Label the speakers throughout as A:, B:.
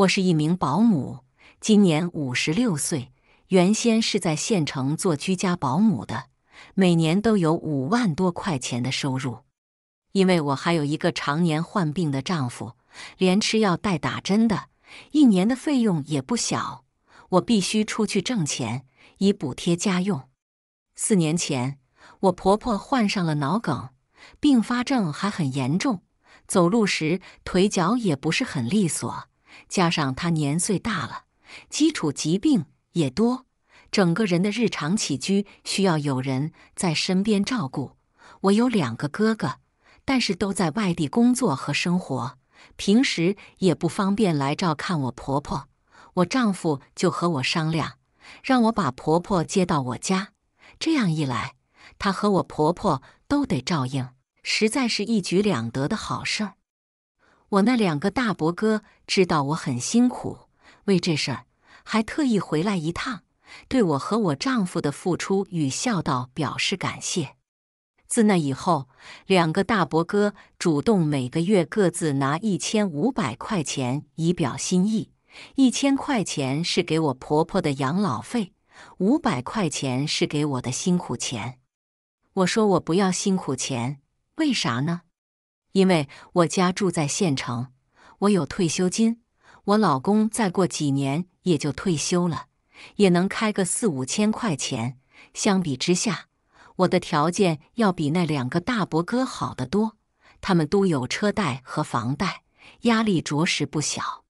A: 我是一名保姆，今年五十六岁，原先是在县城做居家保姆的，每年都有五万多块钱的收入。因为我还有一个常年患病的丈夫，连吃药带打针的，一年的费用也不小，我必须出去挣钱以补贴家用。四年前，我婆婆患上了脑梗，并发症还很严重，走路时腿脚也不是很利索。加上她年岁大了，基础疾病也多，整个人的日常起居需要有人在身边照顾。我有两个哥哥，但是都在外地工作和生活，平时也不方便来照看我婆婆。我丈夫就和我商量，让我把婆婆接到我家。这样一来，他和我婆婆都得照应，实在是一举两得的好事儿。我那两个大伯哥知道我很辛苦，为这事儿还特意回来一趟，对我和我丈夫的付出与孝道表示感谢。自那以后，两个大伯哥主动每个月各自拿一千五百块钱，以表心意。一千块钱是给我婆婆的养老费，五百块钱是给我的辛苦钱。我说我不要辛苦钱，为啥呢？因为我家住在县城，我有退休金，我老公再过几年也就退休了，也能开个四五千块钱。相比之下，我的条件要比那两个大伯哥好得多。他们都有车贷和房贷，压力着实不小。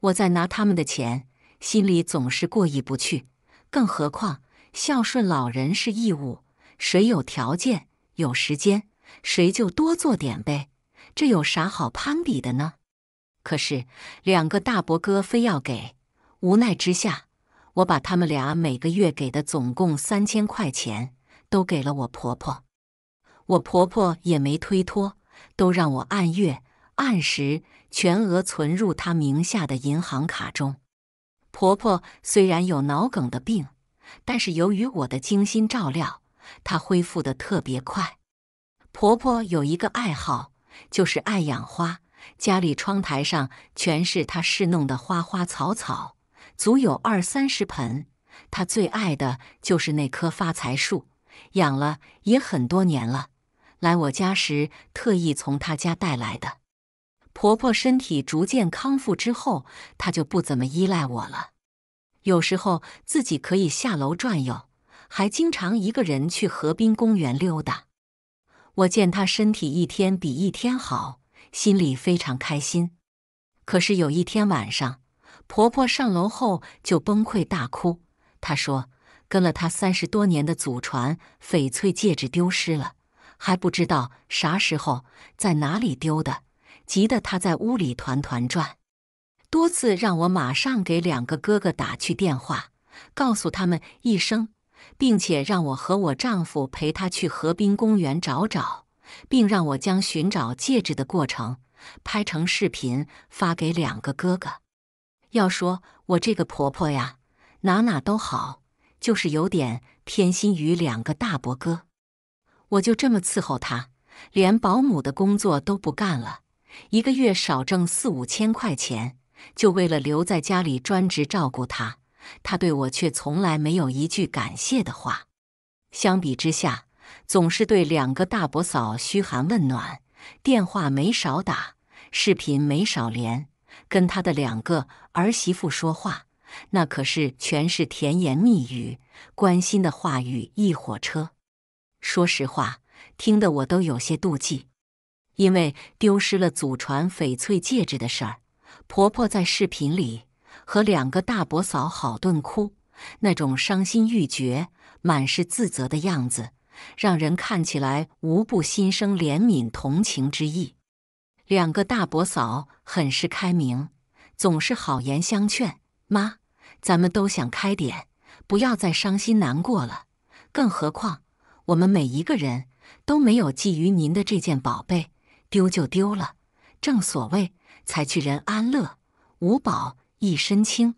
A: 我在拿他们的钱，心里总是过意不去。更何况，孝顺老人是义务，谁有条件有时间？谁就多做点呗，这有啥好攀比的呢？可是两个大伯哥非要给，无奈之下，我把他们俩每个月给的总共三千块钱都给了我婆婆。我婆婆也没推脱，都让我按月、按时全额存入她名下的银行卡中。婆婆虽然有脑梗的病，但是由于我的精心照料，她恢复的特别快。婆婆有一个爱好，就是爱养花。家里窗台上全是她侍弄的花花草草，足有二三十盆。她最爱的就是那棵发财树，养了也很多年了。来我家时特意从她家带来的。婆婆身体逐渐康复之后，她就不怎么依赖我了。有时候自己可以下楼转悠，还经常一个人去河滨公园溜达。我见她身体一天比一天好，心里非常开心。可是有一天晚上，婆婆上楼后就崩溃大哭。她说，跟了她三十多年的祖传翡翠戒指丢失了，还不知道啥时候在哪里丢的，急得她在屋里团团转，多次让我马上给两个哥哥打去电话，告诉他们一声。并且让我和我丈夫陪她去河滨公园找找，并让我将寻找戒指的过程拍成视频发给两个哥哥。要说我这个婆婆呀，哪哪都好，就是有点偏心于两个大伯哥。我就这么伺候她，连保姆的工作都不干了，一个月少挣四五千块钱，就为了留在家里专职照顾她。他对我却从来没有一句感谢的话，相比之下，总是对两个大伯嫂嘘寒问暖，电话没少打，视频没少连，跟他的两个儿媳妇说话，那可是全是甜言蜜语，关心的话语一火车。说实话，听得我都有些妒忌，因为丢失了祖传翡翠戒指的事儿，婆婆在视频里。和两个大伯嫂好顿哭，那种伤心欲绝、满是自责的样子，让人看起来无不心生怜悯同情之意。两个大伯嫂很是开明，总是好言相劝：“妈，咱们都想开点，不要再伤心难过了。更何况，我们每一个人都没有觊觎您的这件宝贝，丢就丢了。正所谓，财去人安乐，无宝。”一身轻，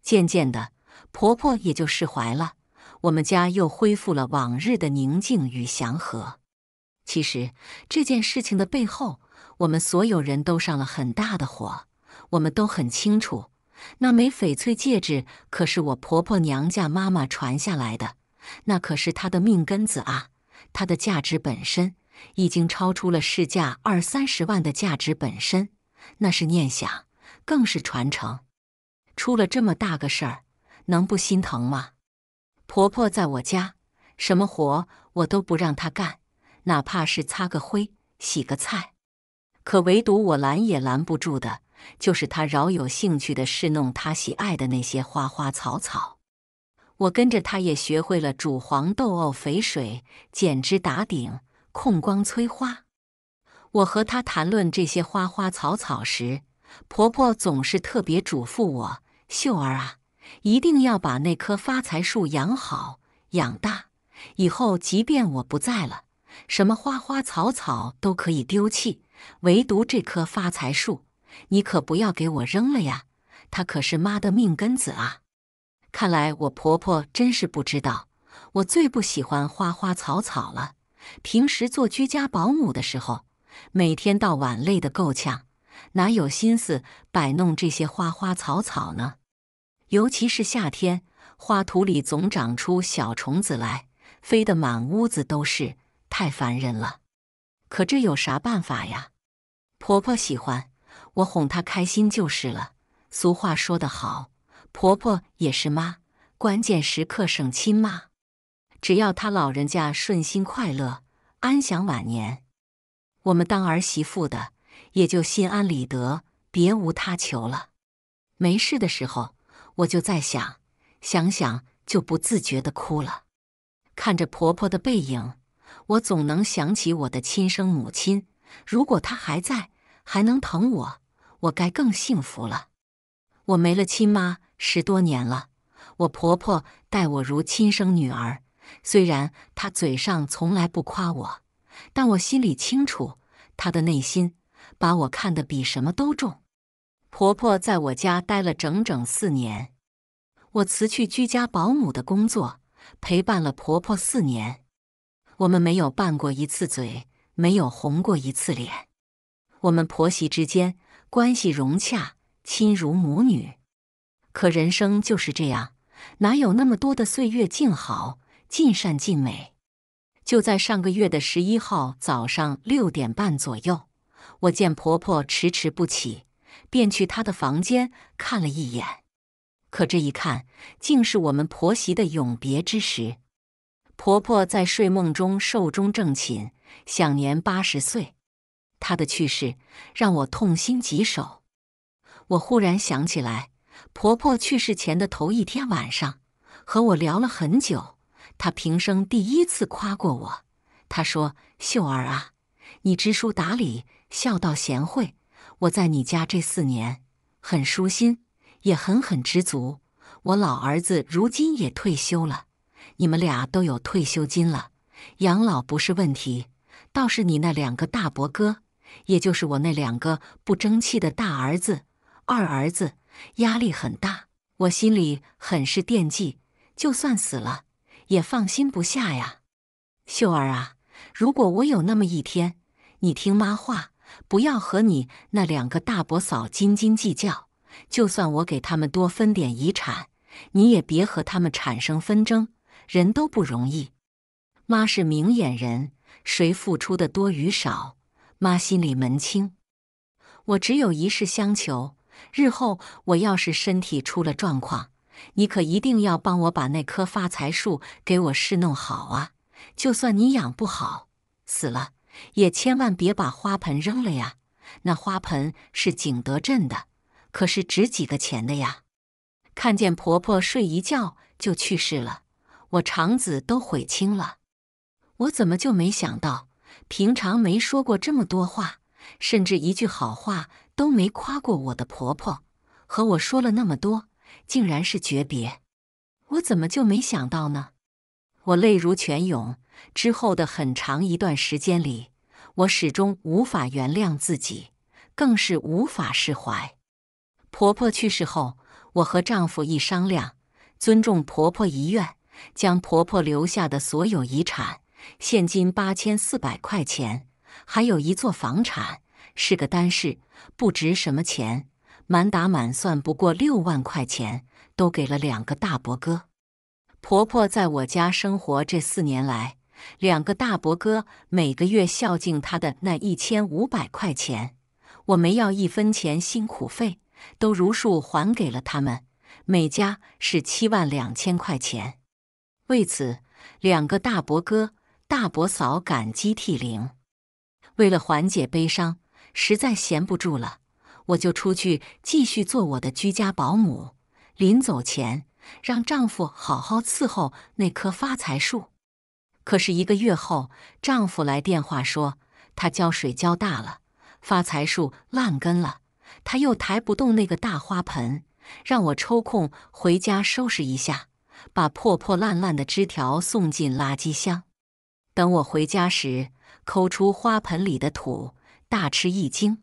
A: 渐渐的，婆婆也就释怀了。我们家又恢复了往日的宁静与祥和。其实这件事情的背后，我们所有人都上了很大的火。我们都很清楚，那枚翡翠戒指可是我婆婆娘家妈妈传下来的，那可是她的命根子啊！它的价值本身已经超出了市价二三十万的价值本身，那是念想，更是传承。出了这么大个事儿，能不心疼吗？婆婆在我家，什么活我都不让她干，哪怕是擦个灰、洗个菜。可唯独我拦也拦不住的，就是她饶有兴趣的侍弄她喜爱的那些花花草草。我跟着她也学会了煮黄豆沤肥水、剪枝打顶、控光催花。我和她谈论这些花花草草时，婆婆总是特别嘱咐我。秀儿啊，一定要把那棵发财树养好、养大。以后即便我不在了，什么花花草草都可以丢弃，唯独这棵发财树，你可不要给我扔了呀！它可是妈的命根子啊！看来我婆婆真是不知道，我最不喜欢花花草草了。平时做居家保姆的时候，每天到晚累得够呛。哪有心思摆弄这些花花草草呢？尤其是夏天，花土里总长出小虫子来，飞得满屋子都是，太烦人了。可这有啥办法呀？婆婆喜欢，我哄她开心就是了。俗话说得好，婆婆也是妈，关键时刻省亲妈。只要她老人家顺心快乐，安享晚年，我们当儿媳妇的。也就心安理得，别无他求了。没事的时候，我就在想，想想就不自觉的哭了。看着婆婆的背影，我总能想起我的亲生母亲。如果她还在，还能疼我，我该更幸福了。我没了亲妈十多年了，我婆婆待我如亲生女儿。虽然她嘴上从来不夸我，但我心里清楚她的内心。把我看得比什么都重。婆婆在我家待了整整四年，我辞去居家保姆的工作，陪伴了婆婆四年。我们没有拌过一次嘴，没有红过一次脸。我们婆媳之间关系融洽，亲如母女。可人生就是这样，哪有那么多的岁月静好、尽善尽美？就在上个月的十一号早上六点半左右。我见婆婆迟迟不起，便去她的房间看了一眼。可这一看，竟是我们婆媳的永别之时。婆婆在睡梦中寿终正寝，享年八十岁。她的去世让我痛心疾首。我忽然想起来，婆婆去世前的头一天晚上，和我聊了很久。她平生第一次夸过我，她说：“秀儿啊，你知书达理。”孝道贤惠，我在你家这四年很舒心，也狠狠知足。我老儿子如今也退休了，你们俩都有退休金了，养老不是问题。倒是你那两个大伯哥，也就是我那两个不争气的大儿子、二儿子，压力很大，我心里很是惦记。就算死了，也放心不下呀，秀儿啊。如果我有那么一天，你听妈话。不要和你那两个大伯嫂斤斤计较，就算我给他们多分点遗产，你也别和他们产生纷争。人都不容易，妈是明眼人，谁付出的多与少，妈心里门清。我只有一事相求，日后我要是身体出了状况，你可一定要帮我把那棵发财树给我侍弄好啊！就算你养不好，死了。也千万别把花盆扔了呀！那花盆是景德镇的，可是值几个钱的呀！看见婆婆睡一觉就去世了，我肠子都悔青了。我怎么就没想到？平常没说过这么多话，甚至一句好话都没夸过我的婆婆，和我说了那么多，竟然是诀别。我怎么就没想到呢？我泪如泉涌。之后的很长一段时间里，我始终无法原谅自己，更是无法释怀。婆婆去世后，我和丈夫一商量，尊重婆婆遗愿，将婆婆留下的所有遗产，现金八千四百块钱，还有一座房产，是个单室，不值什么钱，满打满算不过六万块钱，都给了两个大伯哥。婆婆在我家生活这四年来。两个大伯哥每个月孝敬他的那一千五百块钱，我没要一分钱辛苦费，都如数还给了他们，每家是七万两千块钱。为此，两个大伯哥、大伯嫂感激涕零。为了缓解悲伤，实在闲不住了，我就出去继续做我的居家保姆。临走前，让丈夫好好伺候那棵发财树。可是一个月后，丈夫来电话说，他浇水浇大了，发财树烂根了，他又抬不动那个大花盆，让我抽空回家收拾一下，把破破烂烂的枝条送进垃圾箱。等我回家时，抠出花盆里的土，大吃一惊，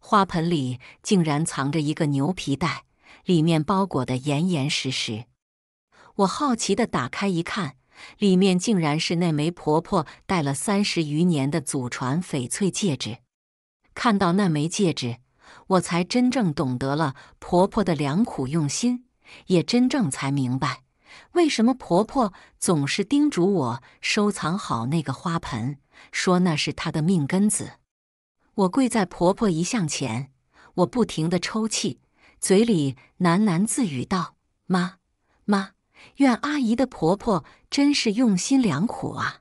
A: 花盆里竟然藏着一个牛皮袋，里面包裹得严严实实。我好奇地打开一看。里面竟然是那枚婆婆戴了三十余年的祖传翡翠戒指。看到那枚戒指，我才真正懂得了婆婆的良苦用心，也真正才明白为什么婆婆总是叮嘱我收藏好那个花盆，说那是她的命根子。我跪在婆婆遗像前，我不停地抽泣，嘴里喃喃自语道：“妈，妈，愿阿姨的婆婆……”真是用心良苦啊！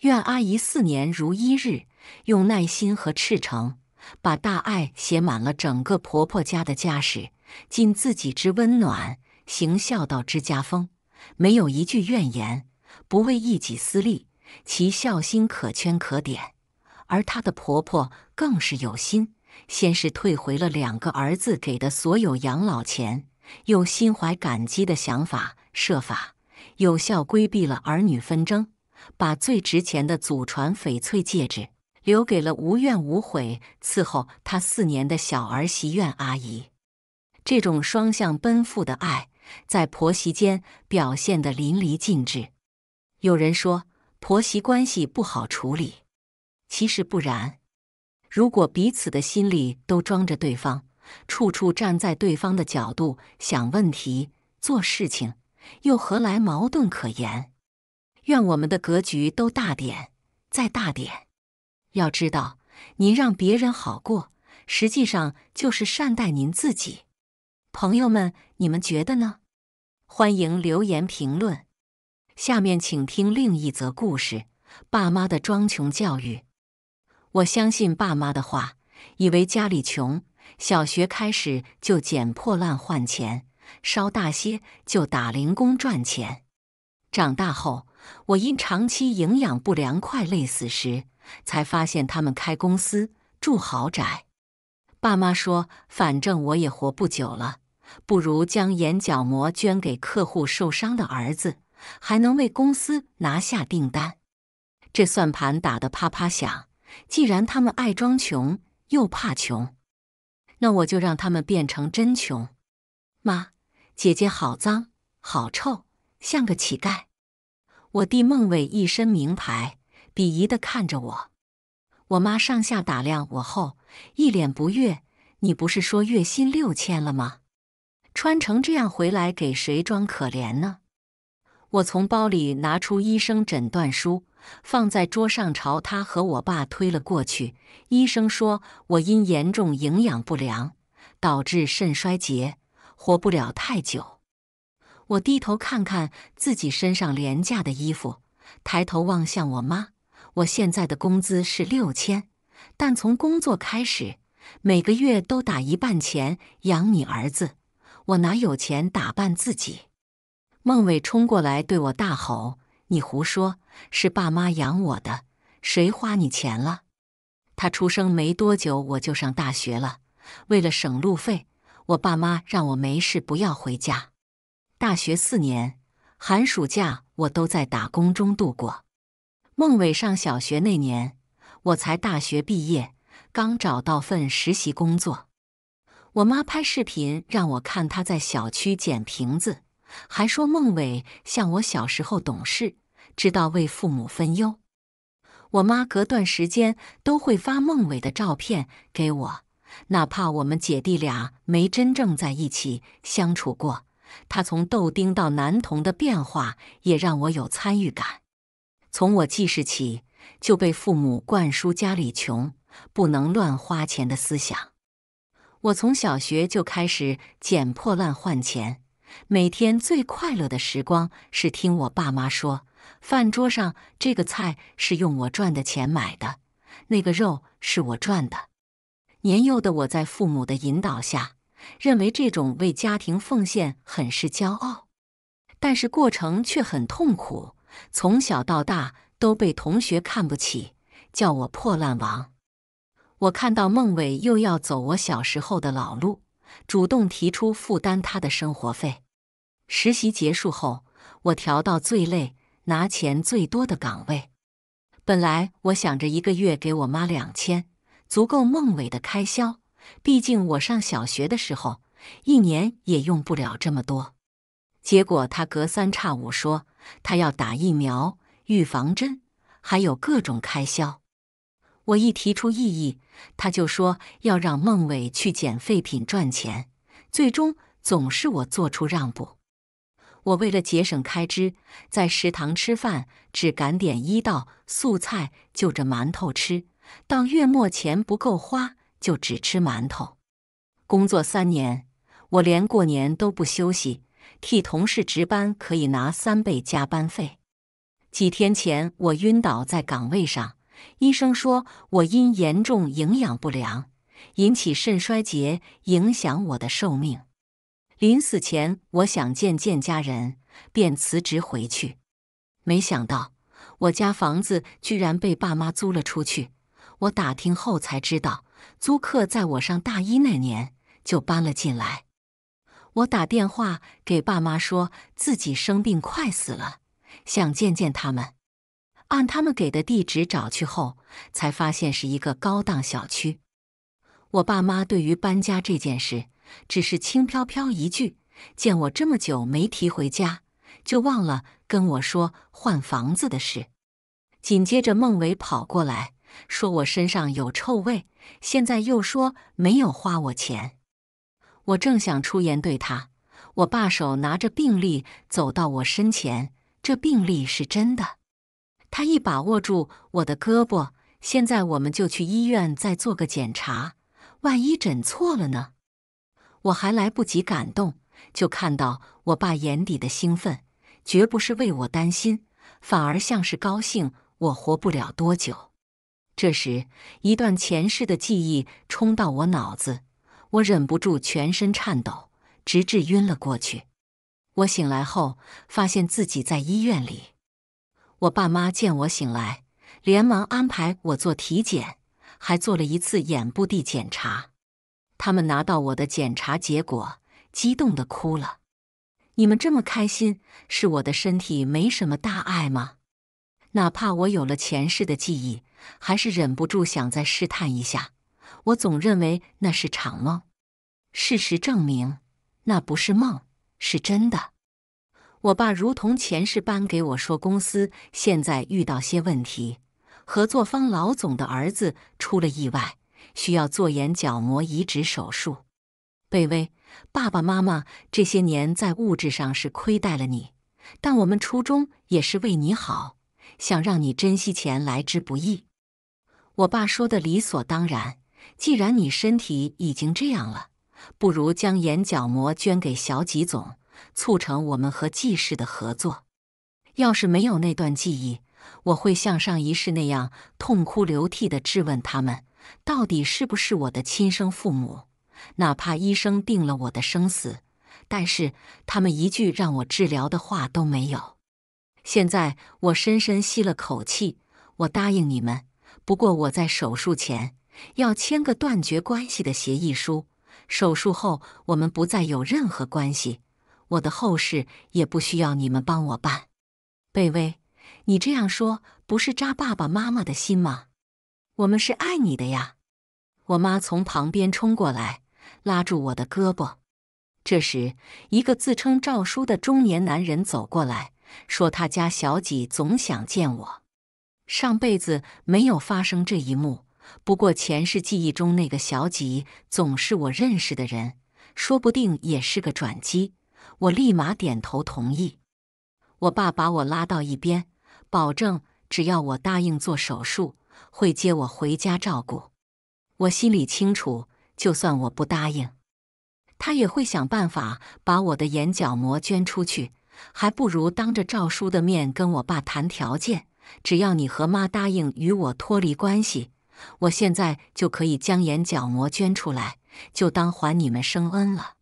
A: 愿阿姨四年如一日，用耐心和赤诚，把大爱写满了整个婆婆家的家史，尽自己之温暖，行孝道之家风，没有一句怨言，不为一己私利，其孝心可圈可点。而她的婆婆更是有心，先是退回了两个儿子给的所有养老钱，又心怀感激的想法设法。有效规避了儿女纷争，把最值钱的祖传翡翠戒指留给了无怨无悔伺候他四年的小儿媳苑阿姨。这种双向奔赴的爱，在婆媳间表现得淋漓尽致。有人说婆媳关系不好处理，其实不然。如果彼此的心里都装着对方，处处站在对方的角度想问题、做事情。又何来矛盾可言？愿我们的格局都大点，再大点。要知道，您让别人好过，实际上就是善待您自己。朋友们，你们觉得呢？欢迎留言评论。下面请听另一则故事：爸妈的装穷教育。我相信爸妈的话，以为家里穷，小学开始就捡破烂换钱。稍大些就打零工赚钱，长大后我因长期营养不良快累死时，才发现他们开公司住豪宅。爸妈说，反正我也活不久了，不如将眼角膜捐给客户受伤的儿子，还能为公司拿下订单。这算盘打得啪啪响。既然他们爱装穷又怕穷，那我就让他们变成真穷。妈，姐姐好脏，好臭，像个乞丐。我弟孟伟一身名牌，鄙夷的看着我。我妈上下打量我后，一脸不悦：“你不是说月薪六千了吗？穿成这样回来给谁装可怜呢？”我从包里拿出医生诊断书，放在桌上，朝他和我爸推了过去。医生说我因严重营养不良导致肾衰竭。活不了太久。我低头看看自己身上廉价的衣服，抬头望向我妈。我现在的工资是六千，但从工作开始，每个月都打一半钱养你儿子。我哪有钱打扮自己？孟伟冲过来对我大吼：“你胡说！是爸妈养我的，谁花你钱了？”他出生没多久，我就上大学了，为了省路费。我爸妈让我没事不要回家。大学四年，寒暑假我都在打工中度过。孟伟上小学那年，我才大学毕业，刚找到份实习工作。我妈拍视频让我看她在小区捡瓶子，还说孟伟像我小时候懂事，知道为父母分忧。我妈隔段时间都会发孟伟的照片给我。哪怕我们姐弟俩没真正在一起相处过，他从豆丁到男童的变化也让我有参与感。从我记事起，就被父母灌输家里穷，不能乱花钱的思想。我从小学就开始捡破烂换钱，每天最快乐的时光是听我爸妈说，饭桌上这个菜是用我赚的钱买的，那个肉是我赚的。年幼的我在父母的引导下，认为这种为家庭奉献很是骄傲，但是过程却很痛苦。从小到大都被同学看不起，叫我破烂王。我看到孟伟又要走我小时候的老路，主动提出负担他的生活费。实习结束后，我调到最累、拿钱最多的岗位。本来我想着一个月给我妈两千。足够孟伟的开销，毕竟我上小学的时候，一年也用不了这么多。结果他隔三差五说他要打疫苗、预防针，还有各种开销。我一提出异议，他就说要让孟伟去捡废品赚钱。最终总是我做出让步。我为了节省开支，在食堂吃饭只敢点一道素菜，就着馒头吃。到月末钱不够花，就只吃馒头。工作三年，我连过年都不休息，替同事值班可以拿三倍加班费。几天前我晕倒在岗位上，医生说我因严重营养不良引起肾衰竭，影响我的寿命。临死前我想见见家人，便辞职回去。没想到我家房子居然被爸妈租了出去。我打听后才知道，租客在我上大一那年就搬了进来。我打电话给爸妈说自己生病快死了，想见见他们。按他们给的地址找去后，才发现是一个高档小区。我爸妈对于搬家这件事只是轻飘飘一句，见我这么久没提回家，就忘了跟我说换房子的事。紧接着，孟伟跑过来。说我身上有臭味，现在又说没有花我钱，我正想出言对他，我爸手拿着病历走到我身前，这病历是真的。他一把握住我的胳膊，现在我们就去医院再做个检查，万一诊错了呢？我还来不及感动，就看到我爸眼底的兴奋，绝不是为我担心，反而像是高兴我活不了多久。这时，一段前世的记忆冲到我脑子，我忍不住全身颤抖，直至晕了过去。我醒来后，发现自己在医院里。我爸妈见我醒来，连忙安排我做体检，还做了一次眼部的检查。他们拿到我的检查结果，激动的哭了。你们这么开心，是我的身体没什么大碍吗？哪怕我有了前世的记忆。还是忍不住想再试探一下。我总认为那是场梦，事实证明那不是梦，是真的。我爸如同前世般给我说，公司现在遇到些问题，合作方老总的儿子出了意外，需要做眼角膜移植手术。贝威，爸爸妈妈这些年在物质上是亏待了你，但我们初衷也是为你好，想让你珍惜钱来之不易。我爸说的理所当然。既然你身体已经这样了，不如将眼角膜捐给小吉总，促成我们和纪氏的合作。要是没有那段记忆，我会像上一世那样痛哭流涕的质问他们，到底是不是我的亲生父母？哪怕医生定了我的生死，但是他们一句让我治疗的话都没有。现在我深深吸了口气，我答应你们。不过我在手术前要签个断绝关系的协议书，手术后我们不再有任何关系，我的后事也不需要你们帮我办。贝威，你这样说不是扎爸爸妈妈的心吗？我们是爱你的呀！我妈从旁边冲过来，拉住我的胳膊。这时，一个自称赵叔的中年男人走过来说：“他家小几总想见我。”上辈子没有发生这一幕，不过前世记忆中那个小几总是我认识的人，说不定也是个转机。我立马点头同意。我爸把我拉到一边，保证只要我答应做手术，会接我回家照顾。我心里清楚，就算我不答应，他也会想办法把我的眼角膜捐出去。还不如当着赵叔的面跟我爸谈条件。只要你和妈答应与我脱离关系，我现在就可以将眼角膜捐出来，就当还你们生恩了。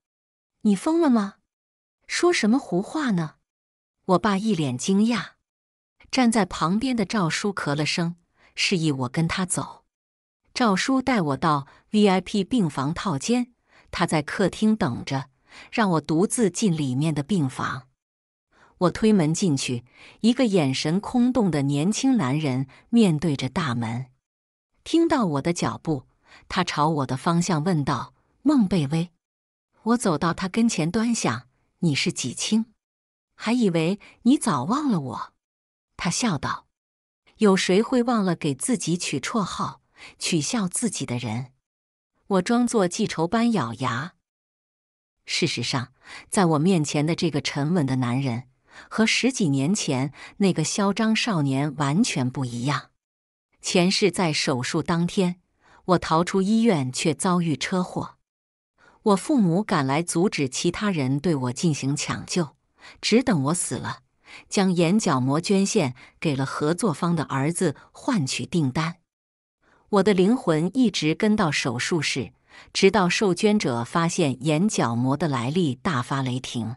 A: 你疯了吗？说什么胡话呢？我爸一脸惊讶，站在旁边的赵叔咳了声，示意我跟他走。赵叔带我到 VIP 病房套间，他在客厅等着，让我独自进里面的病房。我推门进去，一个眼神空洞的年轻男人面对着大门，听到我的脚步，他朝我的方向问道：“孟贝微。”我走到他跟前，端详：“你是几清？”还以为你早忘了我，他笑道：“有谁会忘了给自己取绰号、取笑自己的人？”我装作记仇般咬牙。事实上，在我面前的这个沉稳的男人。和十几年前那个嚣张少年完全不一样。前世在手术当天，我逃出医院，却遭遇车祸。我父母赶来阻止其他人对我进行抢救，只等我死了，将眼角膜捐献给了合作方的儿子，换取订单。我的灵魂一直跟到手术室，直到受捐者发现眼角膜的来历，大发雷霆。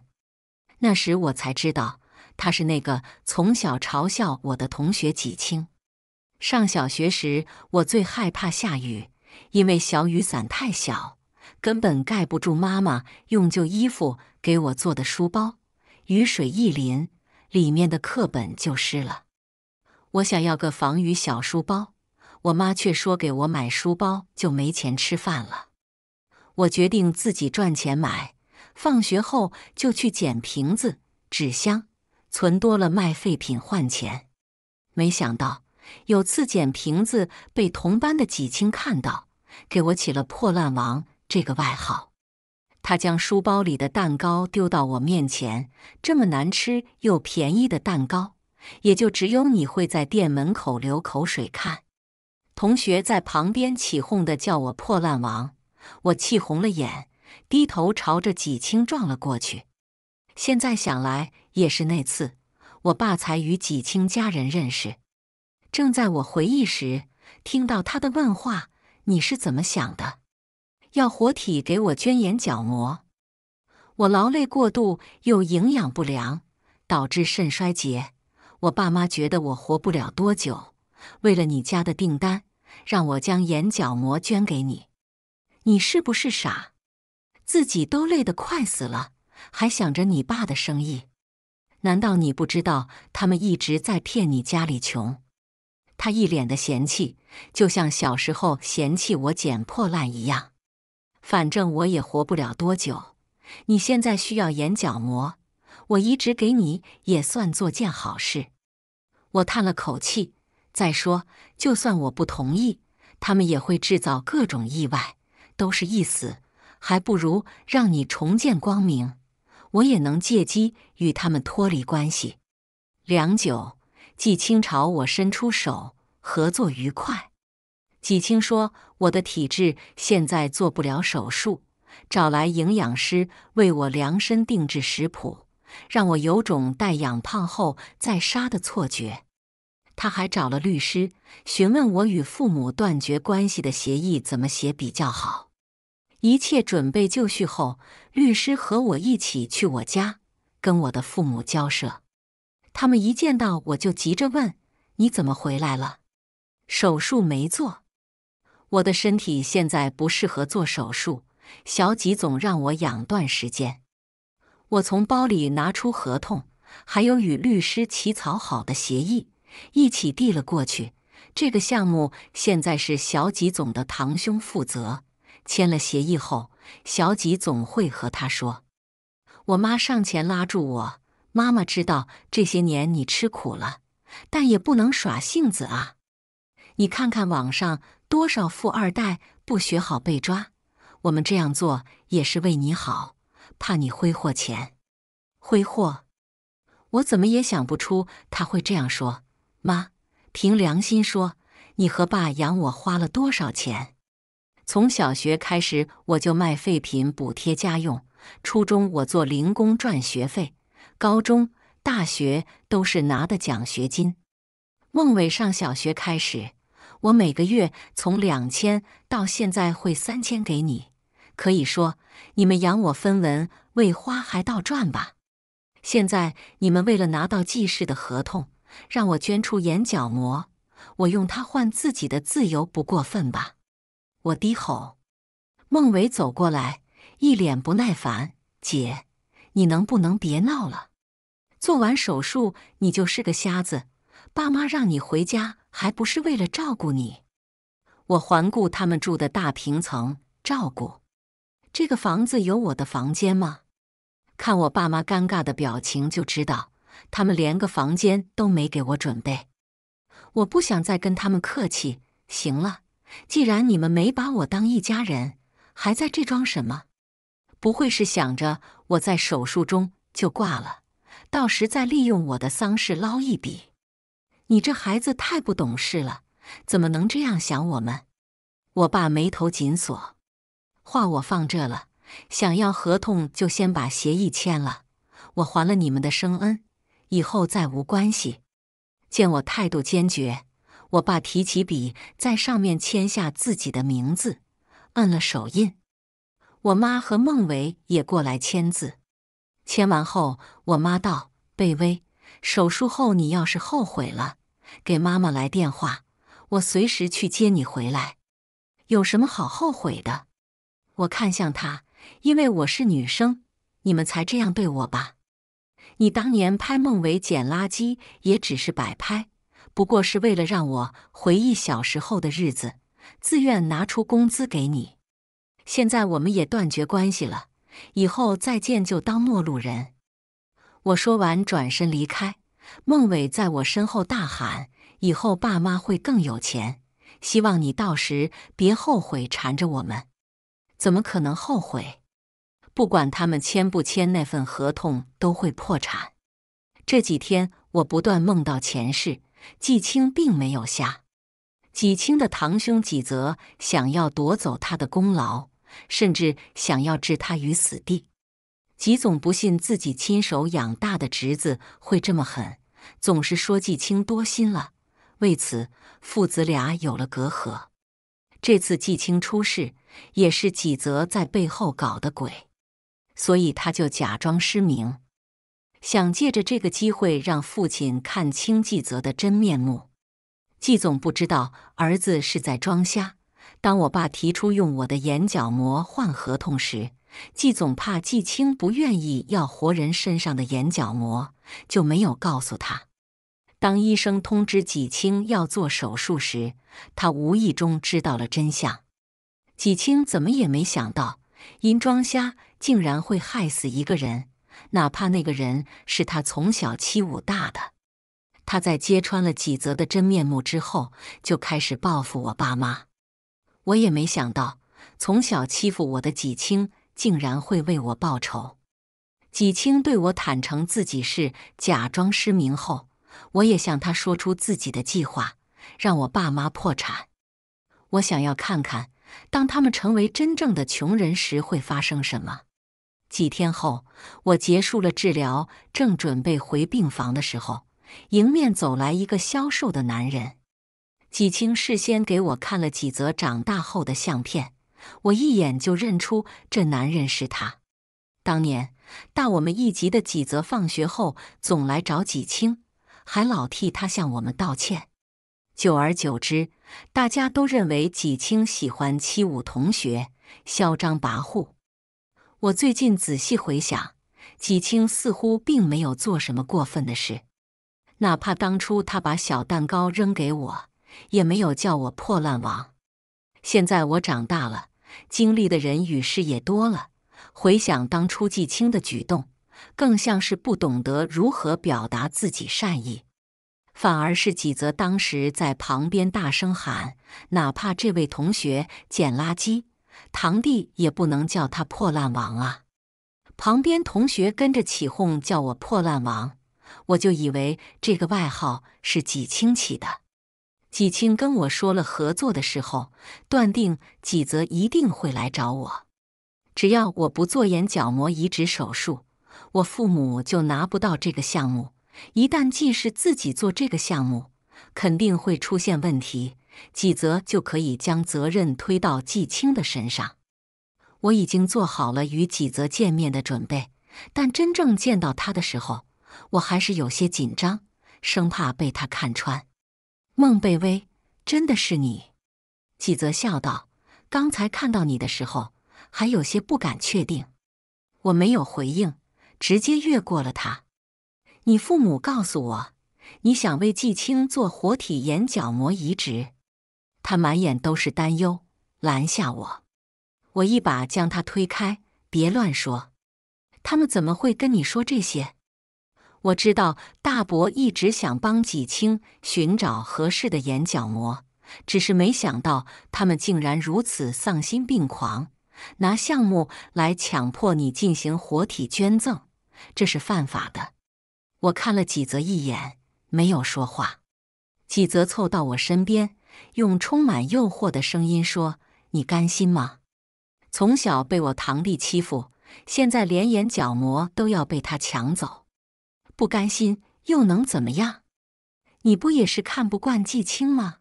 A: 那时我才知道，他是那个从小嘲笑我的同学季青。上小学时，我最害怕下雨，因为小雨伞太小，根本盖不住妈妈用旧衣服给我做的书包，雨水一淋，里面的课本就湿了。我想要个防雨小书包，我妈却说给我买书包就没钱吃饭了。我决定自己赚钱买。放学后就去捡瓶子、纸箱，存多了卖废品换钱。没想到有次捡瓶子被同班的纪清看到，给我起了“破烂王”这个外号。他将书包里的蛋糕丢到我面前，这么难吃又便宜的蛋糕，也就只有你会在店门口流口水看。同学在旁边起哄的叫我“破烂王”，我气红了眼。低头朝着纪清撞了过去。现在想来，也是那次我爸才与纪清家人认识。正在我回忆时，听到他的问话：“你是怎么想的？要活体给我捐眼角膜？我劳累过度又营养不良，导致肾衰竭。我爸妈觉得我活不了多久，为了你家的订单，让我将眼角膜捐给你。你是不是傻？”自己都累得快死了，还想着你爸的生意？难道你不知道他们一直在骗你？家里穷，他一脸的嫌弃，就像小时候嫌弃我捡破烂一样。反正我也活不了多久，你现在需要眼角膜，我移植给你也算做件好事。我叹了口气，再说，就算我不同意，他们也会制造各种意外，都是一死。还不如让你重见光明，我也能借机与他们脱离关系。良久，季青朝我伸出手：“合作愉快。”季青说：“我的体质现在做不了手术，找来营养师为我量身定制食谱，让我有种待养胖后再杀的错觉。”他还找了律师，询问我与父母断绝关系的协议怎么写比较好。一切准备就绪后，律师和我一起去我家，跟我的父母交涉。他们一见到我就急着问：“你怎么回来了？手术没做？我的身体现在不适合做手术。”小吉总让我养段时间。我从包里拿出合同，还有与律师起草好的协议，一起递了过去。这个项目现在是小吉总的堂兄负责。签了协议后，小吉总会和他说：“我妈上前拉住我，妈妈知道这些年你吃苦了，但也不能耍性子啊。你看看网上多少富二代不学好被抓，我们这样做也是为你好，怕你挥霍钱，挥霍。我怎么也想不出他会这样说。妈，凭良心说，你和爸养我花了多少钱？”从小学开始，我就卖废品补贴家用。初中我做零工赚学费，高中、大学都是拿的奖学金。孟伟上小学开始，我每个月从两千到现在汇三千给你，可以说你们养我分文未花还倒赚吧。现在你们为了拿到记事的合同，让我捐出眼角膜，我用它换自己的自由，不过分吧？我低吼，孟伟走过来，一脸不耐烦：“姐，你能不能别闹了？做完手术你就是个瞎子，爸妈让你回家还不是为了照顾你？”我环顾他们住的大平层，照顾这个房子有我的房间吗？看我爸妈尴尬的表情就知道，他们连个房间都没给我准备。我不想再跟他们客气，行了。既然你们没把我当一家人，还在这装什么？不会是想着我在手术中就挂了，到时再利用我的丧事捞一笔？你这孩子太不懂事了，怎么能这样想我们？我爸眉头紧锁，话我放这了，想要合同就先把协议签了。我还了你们的生恩，以后再无关系。见我态度坚决。我爸提起笔，在上面签下自己的名字，摁了手印。我妈和孟伟也过来签字。签完后，我妈道：“贝威，手术后你要是后悔了，给妈妈来电话，我随时去接你回来。有什么好后悔的？”我看向他，因为我是女生，你们才这样对我吧？你当年拍孟伟捡垃圾，也只是摆拍。不过是为了让我回忆小时候的日子，自愿拿出工资给你。现在我们也断绝关系了，以后再见就当陌路人。我说完转身离开，孟伟在我身后大喊：“以后爸妈会更有钱，希望你到时别后悔缠着我们。”怎么可能后悔？不管他们签不签那份合同，都会破产。这几天我不断梦到前世。季青并没有瞎。季青的堂兄季泽想要夺走他的功劳，甚至想要置他于死地。季总不信自己亲手养大的侄子会这么狠，总是说季青多心了。为此，父子俩有了隔阂。这次季青出事，也是季泽在背后搞的鬼，所以他就假装失明。想借着这个机会让父亲看清季泽的真面目，季总不知道儿子是在装瞎。当我爸提出用我的眼角膜换合同时，季总怕季青不愿意要活人身上的眼角膜，就没有告诉他。当医生通知纪清要做手术时，他无意中知道了真相。纪清怎么也没想到，因装瞎竟然会害死一个人。哪怕那个人是他从小欺侮大的，他在揭穿了几泽的真面目之后，就开始报复我爸妈。我也没想到，从小欺负我的几清竟然会为我报仇。几清对我坦诚自己是假装失明后，我也向他说出自己的计划，让我爸妈破产。我想要看看，当他们成为真正的穷人时会发生什么。几天后，我结束了治疗，正准备回病房的时候，迎面走来一个消瘦的男人。几清事先给我看了几泽长大后的相片，我一眼就认出这男人是他。当年大我们一级的几泽放学后总来找几清，还老替他向我们道歉。久而久之，大家都认为几清喜欢欺侮同学，嚣张跋扈。我最近仔细回想，季青似乎并没有做什么过分的事，哪怕当初他把小蛋糕扔给我，也没有叫我破烂王。现在我长大了，经历的人与事也多了，回想当初季青的举动，更像是不懂得如何表达自己善意，反而是几泽当时在旁边大声喊：“哪怕这位同学捡垃圾。”堂弟也不能叫他破烂王啊！旁边同学跟着起哄，叫我破烂王，我就以为这个外号是纪清起的。纪清跟我说了合作的时候，断定纪泽一定会来找我。只要我不做眼角膜移植手术，我父母就拿不到这个项目。一旦既是自己做这个项目，肯定会出现问题。纪泽就可以将责任推到纪清的身上。我已经做好了与纪泽见面的准备，但真正见到他的时候，我还是有些紧张，生怕被他看穿。孟贝微，真的是你？纪泽笑道：“刚才看到你的时候，还有些不敢确定。”我没有回应，直接越过了他。你父母告诉我，你想为纪清做活体眼角膜移植。他满眼都是担忧，拦下我。我一把将他推开，别乱说。他们怎么会跟你说这些？我知道大伯一直想帮几清寻找合适的眼角膜，只是没想到他们竟然如此丧心病狂，拿项目来强迫你进行活体捐赠，这是犯法的。我看了几泽一眼，没有说话。几泽凑到我身边。用充满诱惑的声音说：“你甘心吗？从小被我堂弟欺负，现在连眼角膜都要被他抢走，不甘心又能怎么样？你不也是看不惯季青吗？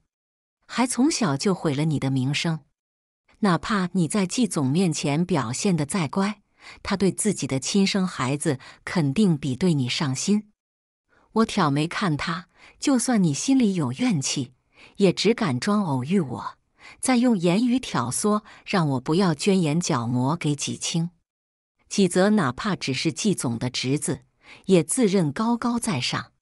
A: 还从小就毁了你的名声。哪怕你在季总面前表现的再乖，他对自己的亲生孩子肯定比对你上心。”我挑眉看他，就算你心里有怨气。也只敢装偶遇我，再用言语挑唆，让我不要捐眼角膜给纪清。纪泽哪怕只是季总的侄子，也自认高高在上。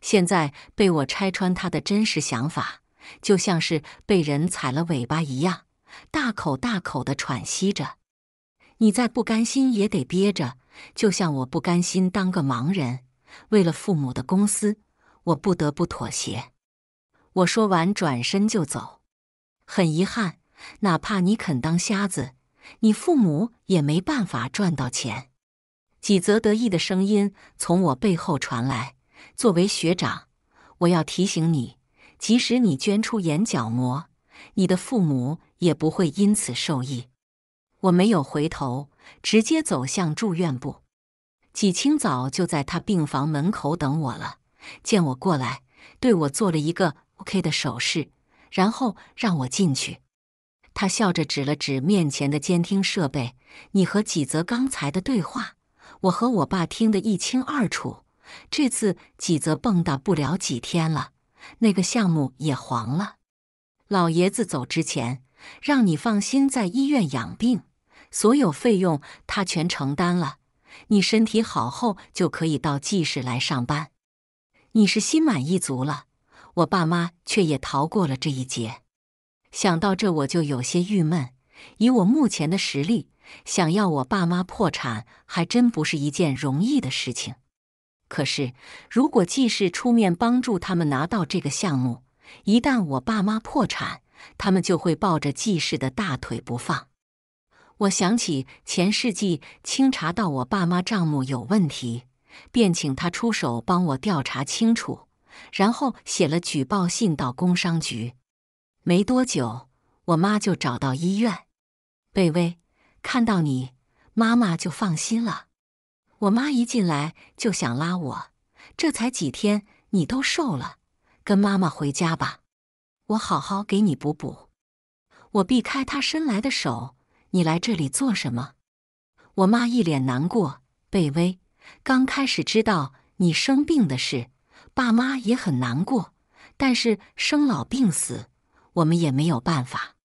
A: 现在被我拆穿他的真实想法，就像是被人踩了尾巴一样，大口大口的喘息着。你再不甘心也得憋着，就像我不甘心当个盲人，为了父母的公司，我不得不妥协。我说完，转身就走。很遗憾，哪怕你肯当瞎子，你父母也没办法赚到钱。几则得意的声音从我背后传来。作为学长，我要提醒你，即使你捐出眼角膜，你的父母也不会因此受益。我没有回头，直接走向住院部。几清早就在他病房门口等我了。见我过来，对我做了一个。OK 的手势，然后让我进去。他笑着指了指面前的监听设备：“你和纪泽刚才的对话，我和我爸听得一清二楚。这次几泽蹦跶不了几天了，那个项目也黄了。老爷子走之前，让你放心在医院养病，所有费用他全承担了。你身体好后，就可以到纪氏来上班。你是心满意足了。”我爸妈却也逃过了这一劫，想到这我就有些郁闷。以我目前的实力，想要我爸妈破产还真不是一件容易的事情。可是，如果季氏出面帮助他们拿到这个项目，一旦我爸妈破产，他们就会抱着季氏的大腿不放。我想起前世纪清查到我爸妈账目有问题，便请他出手帮我调查清楚。然后写了举报信到工商局，没多久，我妈就找到医院。贝威，看到你，妈妈就放心了。我妈一进来就想拉我，这才几天，你都瘦了，跟妈妈回家吧，我好好给你补补。我避开她伸来的手，你来这里做什么？我妈一脸难过。贝威，刚开始知道你生病的事。爸妈也很难过，但是生老病死，我们也没有办法。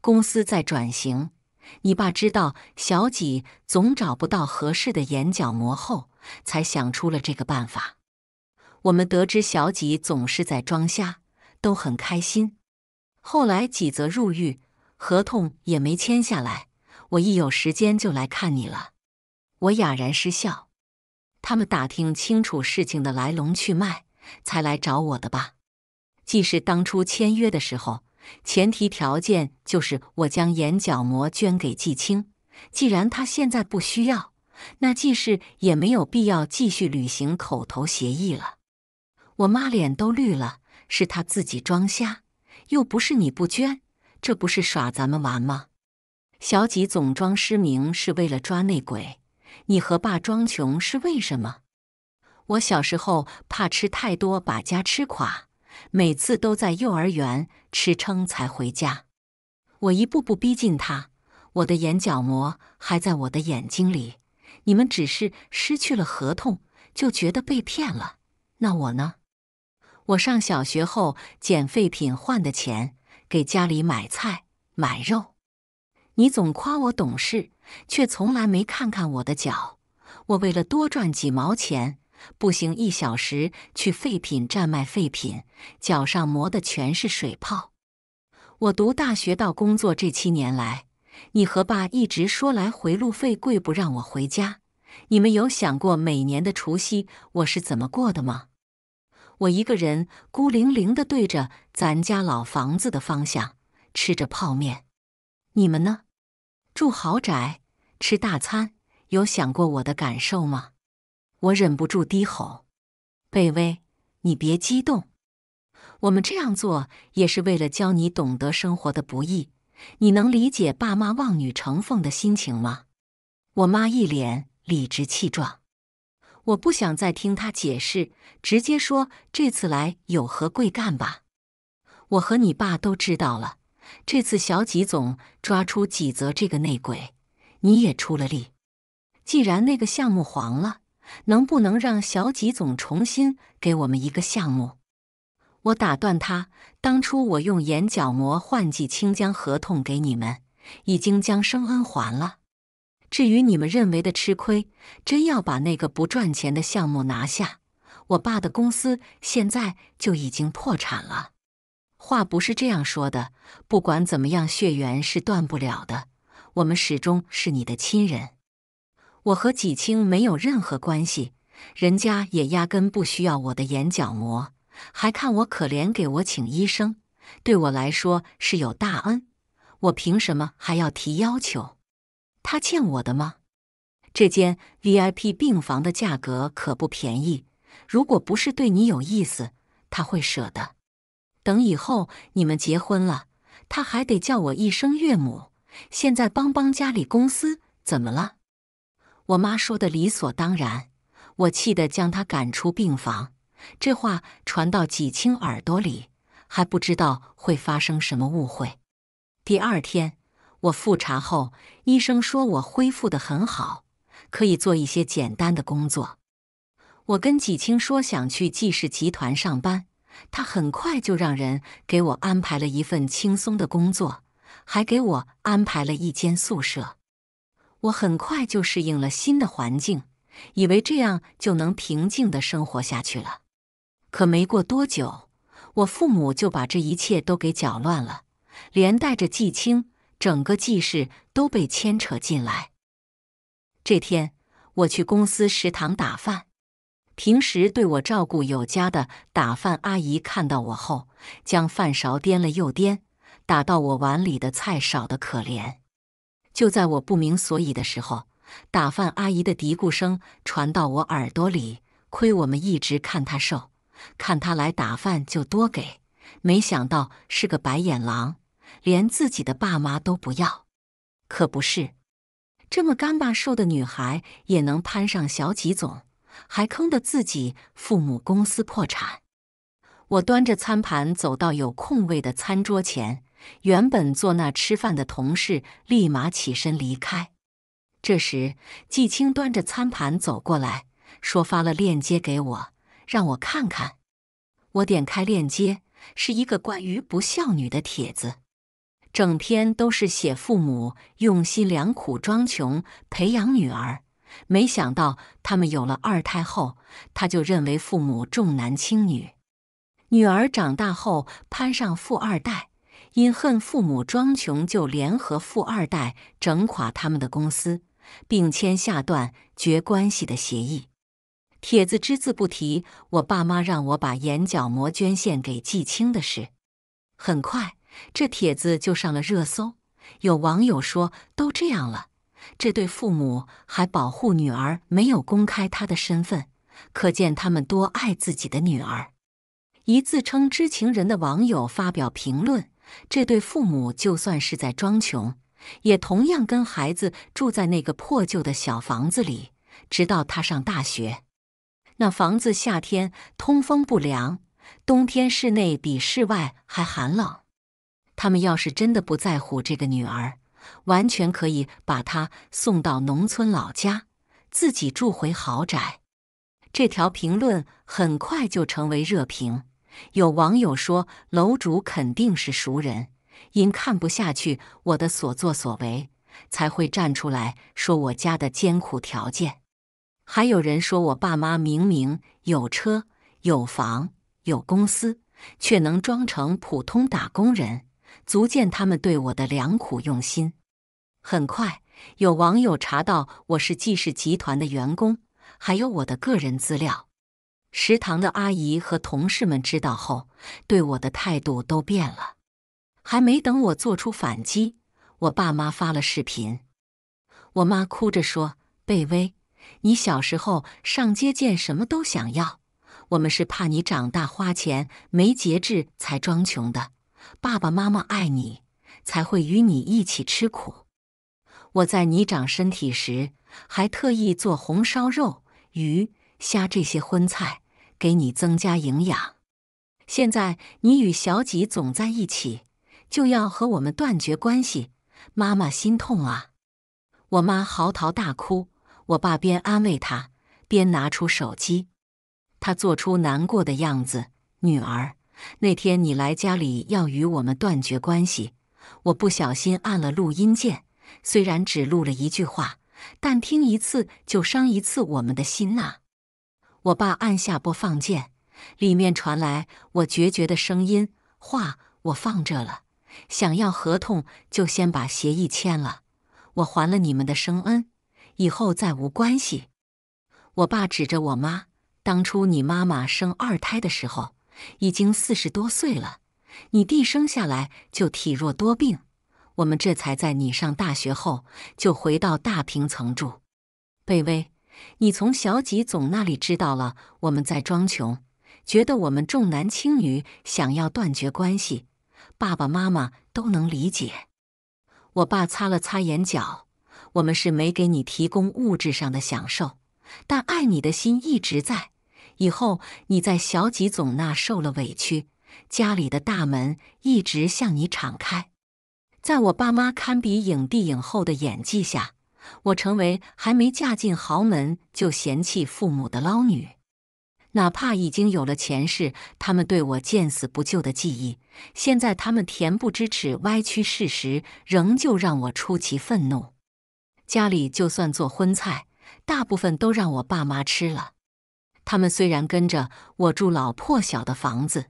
A: 公司在转型，你爸知道小几总找不到合适的眼角膜后，才想出了这个办法。我们得知小几总是在装瞎，都很开心。后来几则入狱，合同也没签下来。我一有时间就来看你了。我哑然失笑。他们打听清楚事情的来龙去脉，才来找我的吧。纪氏当初签约的时候，前提条件就是我将眼角膜捐给季青。既然他现在不需要，那季氏也没有必要继续履行口头协议了。我妈脸都绿了，是她自己装瞎，又不是你不捐，这不是耍咱们玩吗？小几总装失明是为了抓内鬼。你和爸装穷是为什么？我小时候怕吃太多把家吃垮，每次都在幼儿园吃撑才回家。我一步步逼近他，我的眼角膜还在我的眼睛里。你们只是失去了合同，就觉得被骗了。那我呢？我上小学后捡废品换的钱，给家里买菜买肉。你总夸我懂事。却从来没看看我的脚。我为了多赚几毛钱，步行一小时去废品站卖废品，脚上磨的全是水泡。我读大学到工作这七年来，你和爸一直说来回路费贵，不让我回家。你们有想过每年的除夕我是怎么过的吗？我一个人孤零零的对着咱家老房子的方向吃着泡面。你们呢？住豪宅，吃大餐，有想过我的感受吗？我忍不住低吼：“贝威，你别激动，我们这样做也是为了教你懂得生活的不易。你能理解爸妈望女成凤的心情吗？”我妈一脸理直气壮。我不想再听他解释，直接说：“这次来有何贵干吧？我和你爸都知道了。”这次小吉总抓出几泽这个内鬼，你也出了力。既然那个项目黄了，能不能让小吉总重新给我们一个项目？我打断他，当初我用眼角膜换季清江合同给你们，已经将生恩还了。至于你们认为的吃亏，真要把那个不赚钱的项目拿下，我爸的公司现在就已经破产了。话不是这样说的，不管怎么样，血缘是断不了的，我们始终是你的亲人。我和纪清没有任何关系，人家也压根不需要我的眼角膜，还看我可怜，给我请医生，对我来说是有大恩，我凭什么还要提要求？他欠我的吗？这间 VIP 病房的价格可不便宜，如果不是对你有意思，他会舍得？等以后你们结婚了，他还得叫我一声岳母。现在帮帮家里公司，怎么了？我妈说的理所当然，我气得将她赶出病房。这话传到季青耳朵里，还不知道会发生什么误会。第二天我复查后，医生说我恢复的很好，可以做一些简单的工作。我跟季青说想去季氏集团上班。他很快就让人给我安排了一份轻松的工作，还给我安排了一间宿舍。我很快就适应了新的环境，以为这样就能平静的生活下去了。可没过多久，我父母就把这一切都给搅乱了，连带着季青，整个季氏都被牵扯进来。这天，我去公司食堂打饭。平时对我照顾有加的打饭阿姨看到我后，将饭勺颠了又颠，打到我碗里的菜少得可怜。就在我不明所以的时候，打饭阿姨的嘀咕声传到我耳朵里：“亏我们一直看她瘦，看她来打饭就多给，没想到是个白眼狼，连自己的爸妈都不要，可不是？这么干巴瘦的女孩也能攀上小几总？”还坑得自己父母公司破产。我端着餐盘走到有空位的餐桌前，原本坐那吃饭的同事立马起身离开。这时，季青端着餐盘走过来，说：“发了链接给我，让我看看。”我点开链接，是一个关于不孝女的帖子，整篇都是写父母用心良苦、装穷培养女儿。没想到他们有了二胎后，他就认为父母重男轻女。女儿长大后攀上富二代，因恨父母装穷，就联合富二代整垮他们的公司，并签下断绝关系的协议。帖子只字不提我爸妈让我把眼角膜捐献给季青的事。很快，这帖子就上了热搜。有网友说：“都这样了。”这对父母还保护女儿，没有公开她的身份，可见他们多爱自己的女儿。一自称知情人的网友发表评论：“这对父母就算是在装穷，也同样跟孩子住在那个破旧的小房子里，直到他上大学。那房子夏天通风不良，冬天室内比室外还寒冷。他们要是真的不在乎这个女儿。”完全可以把他送到农村老家，自己住回豪宅。这条评论很快就成为热评。有网友说，楼主肯定是熟人，因看不下去我的所作所为，才会站出来说我家的艰苦条件。还有人说我爸妈明明有车、有房、有公司，却能装成普通打工人，足见他们对我的良苦用心。很快，有网友查到我是季氏集团的员工，还有我的个人资料。食堂的阿姨和同事们知道后，对我的态度都变了。还没等我做出反击，我爸妈发了视频。我妈哭着说：“贝威，你小时候上街见什么都想要，我们是怕你长大花钱没节制才装穷的。爸爸妈妈爱你，才会与你一起吃苦。”我在你长身体时，还特意做红烧肉、鱼、虾这些荤菜，给你增加营养。现在你与小几总在一起，就要和我们断绝关系，妈妈心痛啊！我妈嚎啕大哭，我爸边安慰她边拿出手机，他做出难过的样子。女儿，那天你来家里要与我们断绝关系，我不小心按了录音键。虽然只录了一句话，但听一次就伤一次我们的心呐。我爸按下播放键，里面传来我决绝的声音：“话我放这了，想要合同就先把协议签了。我还了你们的生恩，以后再无关系。”我爸指着我妈：“当初你妈妈生二胎的时候，已经四十多岁了，你弟生下来就体弱多病。”我们这才在你上大学后就回到大平层住。贝威，你从小吉总那里知道了我们在装穷，觉得我们重男轻女，想要断绝关系。爸爸妈妈都能理解。我爸擦了擦眼角，我们是没给你提供物质上的享受，但爱你的心一直在。以后你在小吉总那受了委屈，家里的大门一直向你敞开。在我爸妈堪比影帝影后的演技下，我成为还没嫁进豪门就嫌弃父母的捞女。哪怕已经有了前世他们对我见死不救的记忆，现在他们恬不知耻、歪曲事实，仍旧让我出奇愤怒。家里就算做荤菜，大部分都让我爸妈吃了。他们虽然跟着我住老破小的房子，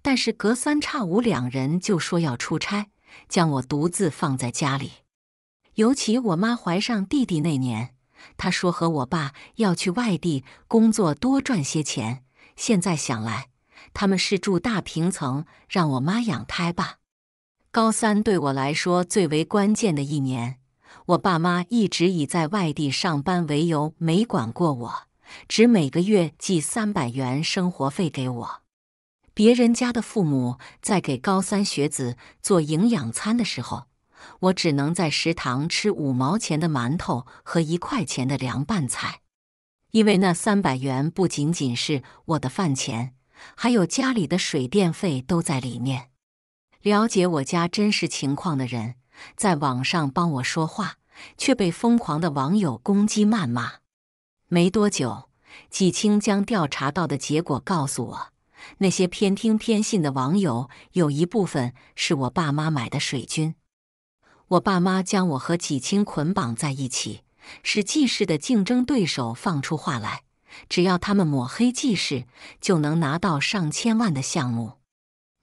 A: 但是隔三差五两人就说要出差。将我独自放在家里。尤其我妈怀上弟弟那年，她说和我爸要去外地工作，多赚些钱。现在想来，他们是住大平层，让我妈养胎吧。高三对我来说最为关键的一年，我爸妈一直以在外地上班为由没管过我，只每个月寄三百元生活费给我。别人家的父母在给高三学子做营养餐的时候，我只能在食堂吃五毛钱的馒头和一块钱的凉拌菜，因为那三百元不仅仅是我的饭钱，还有家里的水电费都在里面。了解我家真实情况的人在网上帮我说话，却被疯狂的网友攻击谩骂。没多久，纪清将调查到的结果告诉我。那些偏听偏信的网友，有一部分是我爸妈买的水军。我爸妈将我和纪青捆绑在一起，使纪氏的竞争对手放出话来：只要他们抹黑纪氏，就能拿到上千万的项目。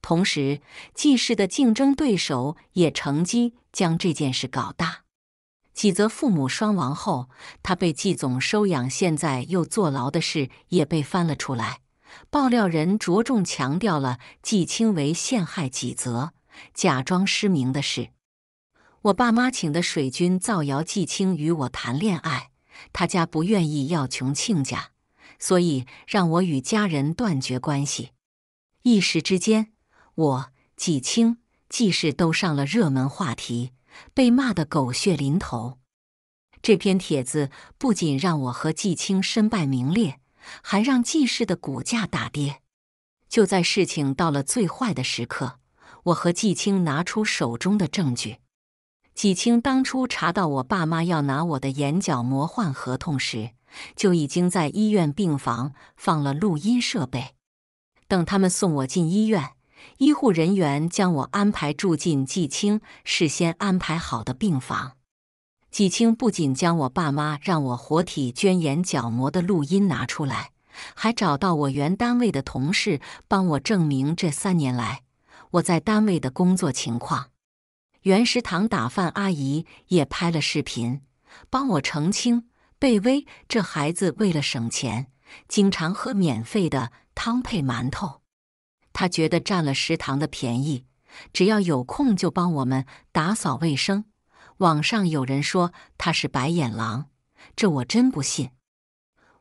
A: 同时，纪氏的竞争对手也乘机将这件事搞大。纪泽父母双亡后，他被纪总收养，现在又坐牢的事也被翻了出来。爆料人着重强调了季青为陷害己责，假装失明的事。我爸妈请的水军造谣季青与我谈恋爱，他家不愿意要穷亲家，所以让我与家人断绝关系。一时之间，我季青、季氏都上了热门话题，被骂得狗血淋头。这篇帖子不仅让我和季青身败名裂。还让季氏的股价大跌。就在事情到了最坏的时刻，我和季青拿出手中的证据。季青当初查到我爸妈要拿我的眼角膜换合同时，就已经在医院病房放了录音设备。等他们送我进医院，医护人员将我安排住进季青事先安排好的病房。纪清不仅将我爸妈让我活体捐眼角膜的录音拿出来，还找到我原单位的同事帮我证明这三年来我在单位的工作情况。原食堂打饭阿姨也拍了视频，帮我澄清：贝威这孩子为了省钱，经常喝免费的汤配馒头，他觉得占了食堂的便宜，只要有空就帮我们打扫卫生。网上有人说他是白眼狼，这我真不信。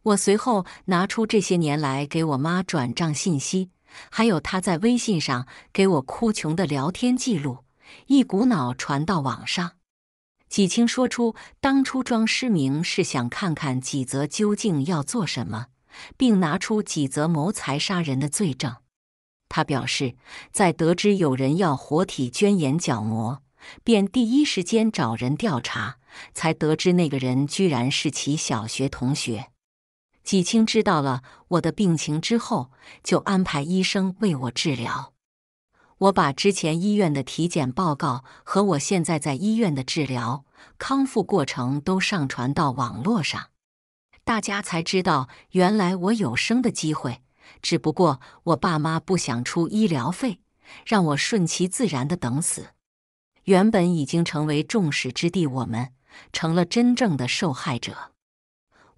A: 我随后拿出这些年来给我妈转账信息，还有他在微信上给我哭穷的聊天记录，一股脑传到网上。纪清说出当初装失明是想看看纪泽究竟要做什么，并拿出纪泽谋财杀人的罪证。他表示，在得知有人要活体捐眼角膜。便第一时间找人调查，才得知那个人居然是其小学同学。纪清知道了我的病情之后，就安排医生为我治疗。我把之前医院的体检报告和我现在在医院的治疗康复过程都上传到网络上，大家才知道原来我有生的机会，只不过我爸妈不想出医疗费，让我顺其自然的等死。原本已经成为众矢之的，我们成了真正的受害者。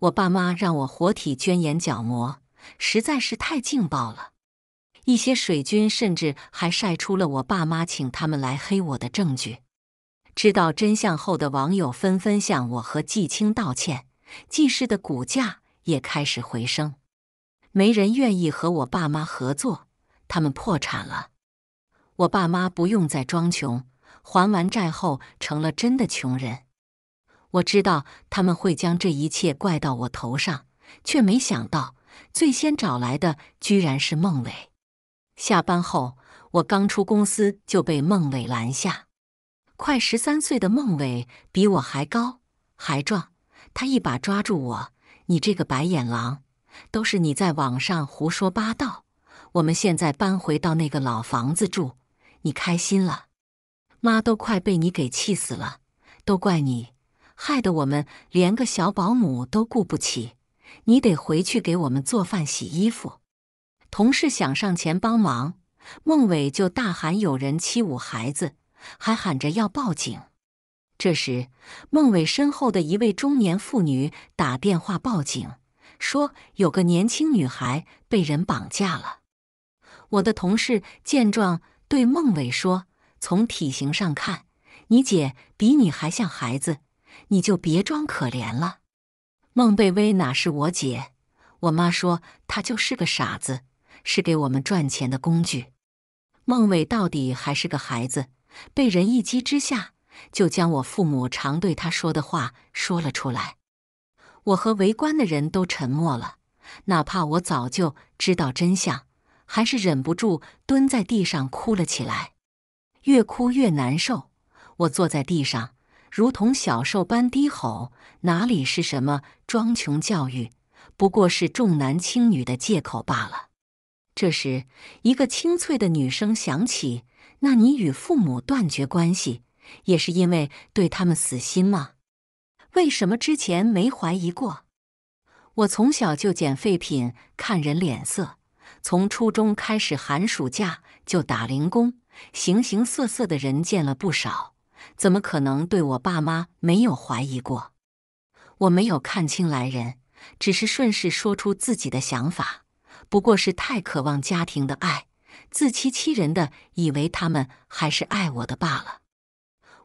A: 我爸妈让我活体捐眼角膜，实在是太劲爆了。一些水军甚至还晒出了我爸妈请他们来黑我的证据。知道真相后的网友纷纷向我和季青道歉，季氏的股价也开始回升。没人愿意和我爸妈合作，他们破产了。我爸妈不用再装穷。还完债后，成了真的穷人。我知道他们会将这一切怪到我头上，却没想到最先找来的居然是孟伟。下班后，我刚出公司就被孟伟拦下。快十三岁的孟伟比我还高还壮，他一把抓住我：“你这个白眼狼，都是你在网上胡说八道。我们现在搬回到那个老房子住，你开心了？”妈都快被你给气死了，都怪你，害得我们连个小保姆都雇不起。你得回去给我们做饭、洗衣服。同事想上前帮忙，孟伟就大喊：“有人欺侮孩子！”还喊着要报警。这时，孟伟身后的一位中年妇女打电话报警，说有个年轻女孩被人绑架了。我的同事见状，对孟伟说。从体型上看，你姐比你还像孩子，你就别装可怜了。孟贝薇哪是我姐？我妈说她就是个傻子，是给我们赚钱的工具。孟伟到底还是个孩子，被人一击之下，就将我父母常对他说的话说了出来。我和围观的人都沉默了，哪怕我早就知道真相，还是忍不住蹲在地上哭了起来。越哭越难受，我坐在地上，如同小兽般低吼：“哪里是什么装穷教育，不过是重男轻女的借口罢了。”这时，一个清脆的女声响起：“那你与父母断绝关系，也是因为对他们死心吗？为什么之前没怀疑过？我从小就捡废品，看人脸色，从初中开始寒暑假就打零工。”形形色色的人见了不少，怎么可能对我爸妈没有怀疑过？我没有看清来人，只是顺势说出自己的想法。不过是太渴望家庭的爱，自欺欺人的以为他们还是爱我的罢了。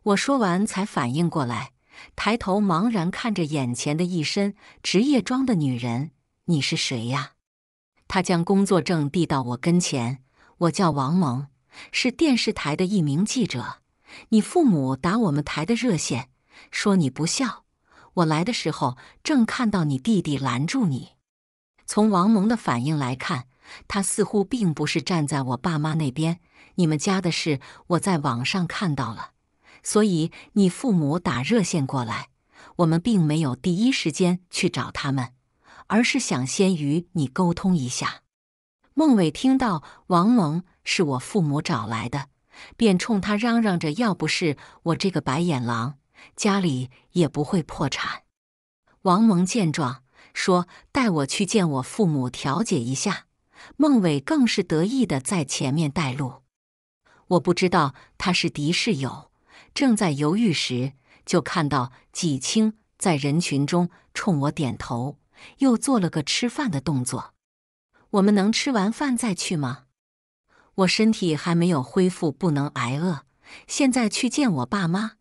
A: 我说完才反应过来，抬头茫然看着眼前的一身职业装的女人：“你是谁呀？”她将工作证递到我跟前：“我叫王萌。”是电视台的一名记者。你父母打我们台的热线，说你不孝。我来的时候正看到你弟弟拦住你。从王蒙的反应来看，他似乎并不是站在我爸妈那边。你们家的事我在网上看到了，所以你父母打热线过来，我们并没有第一时间去找他们，而是想先与你沟通一下。孟伟听到王蒙。是我父母找来的，便冲他嚷嚷着：“要不是我这个白眼狼，家里也不会破产。”王蒙见状说：“带我去见我父母调解一下。”孟伟更是得意的在前面带路。我不知道他是敌是友，正在犹豫时，就看到纪清在人群中冲我点头，又做了个吃饭的动作。我们能吃完饭再去吗？我身体还没有恢复，不能挨饿。现在去见我爸妈，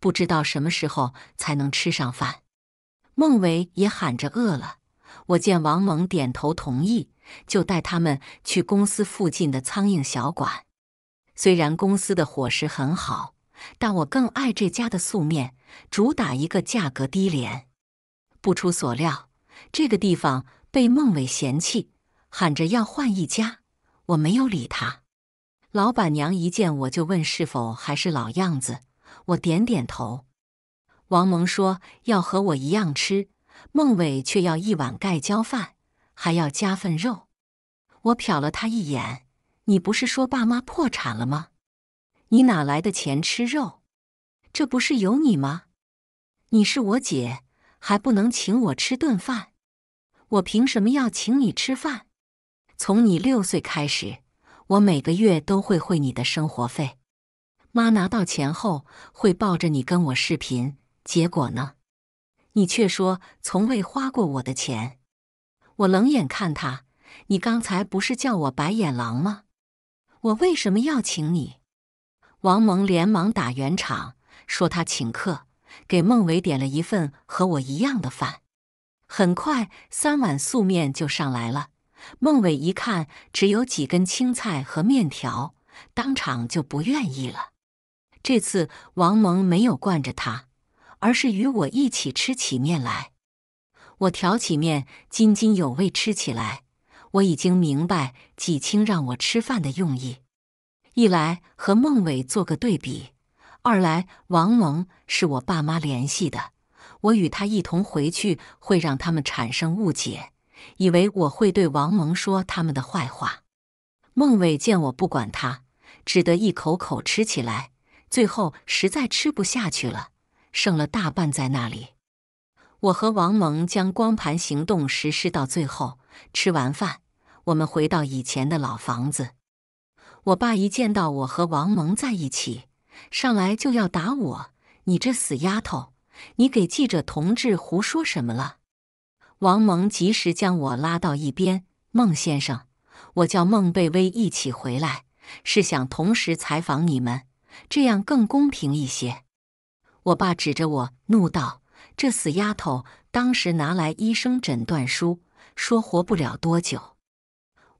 A: 不知道什么时候才能吃上饭。孟伟也喊着饿了。我见王蒙点头同意，就带他们去公司附近的苍蝇小馆。虽然公司的伙食很好，但我更爱这家的素面，主打一个价格低廉。不出所料，这个地方被孟伟嫌弃，喊着要换一家。我没有理他。老板娘一见我就问：“是否还是老样子？”我点点头。王蒙说：“要和我一样吃。”孟伟却要一碗盖浇饭，还要加份肉。我瞟了他一眼：“你不是说爸妈破产了吗？你哪来的钱吃肉？这不是有你吗？你是我姐，还不能请我吃顿饭？我凭什么要请你吃饭？从你六岁开始。”我每个月都会汇你的生活费，妈拿到钱后会抱着你跟我视频，结果呢，你却说从未花过我的钱。我冷眼看他，你刚才不是叫我白眼狼吗？我为什么要请你？王蒙连忙打圆场，说他请客，给孟伟点了一份和我一样的饭。很快，三碗素面就上来了。孟伟一看只有几根青菜和面条，当场就不愿意了。这次王蒙没有惯着他，而是与我一起吃起面来。我挑起面，津津有味吃起来。我已经明白季青让我吃饭的用意：一来和孟伟做个对比，二来王蒙是我爸妈联系的，我与他一同回去会让他们产生误解。以为我会对王蒙说他们的坏话。孟伟见我不管他，只得一口口吃起来。最后实在吃不下去了，剩了大半在那里。我和王蒙将光盘行动实施到最后。吃完饭，我们回到以前的老房子。我爸一见到我和王蒙在一起，上来就要打我：“你这死丫头，你给记者同志胡说什么了？”王蒙及时将我拉到一边，孟先生，我叫孟贝威一起回来，是想同时采访你们，这样更公平一些。我爸指着我怒道：“这死丫头，当时拿来医生诊断书，说活不了多久，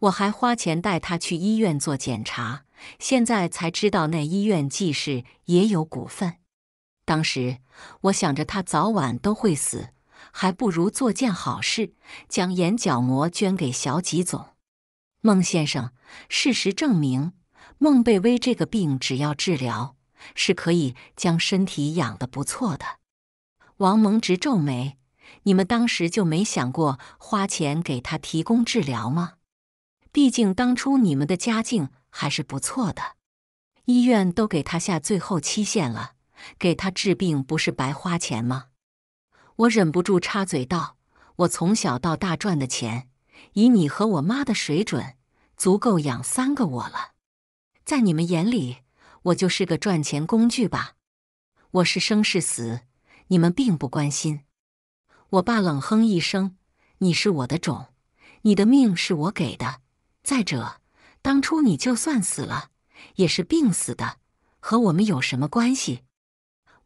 A: 我还花钱带她去医院做检查，现在才知道那医院既是也有股份。当时我想着她早晚都会死。”还不如做件好事，将眼角膜捐给小吉总。孟先生，事实证明，孟贝威这个病只要治疗，是可以将身体养得不错的。王蒙直皱眉：“你们当时就没想过花钱给他提供治疗吗？毕竟当初你们的家境还是不错的。医院都给他下最后期限了，给他治病不是白花钱吗？”我忍不住插嘴道：“我从小到大赚的钱，以你和我妈的水准，足够养三个我了。在你们眼里，我就是个赚钱工具吧？我是生是死，你们并不关心。”我爸冷哼一声：“你是我的种，你的命是我给的。再者，当初你就算死了，也是病死的，和我们有什么关系？”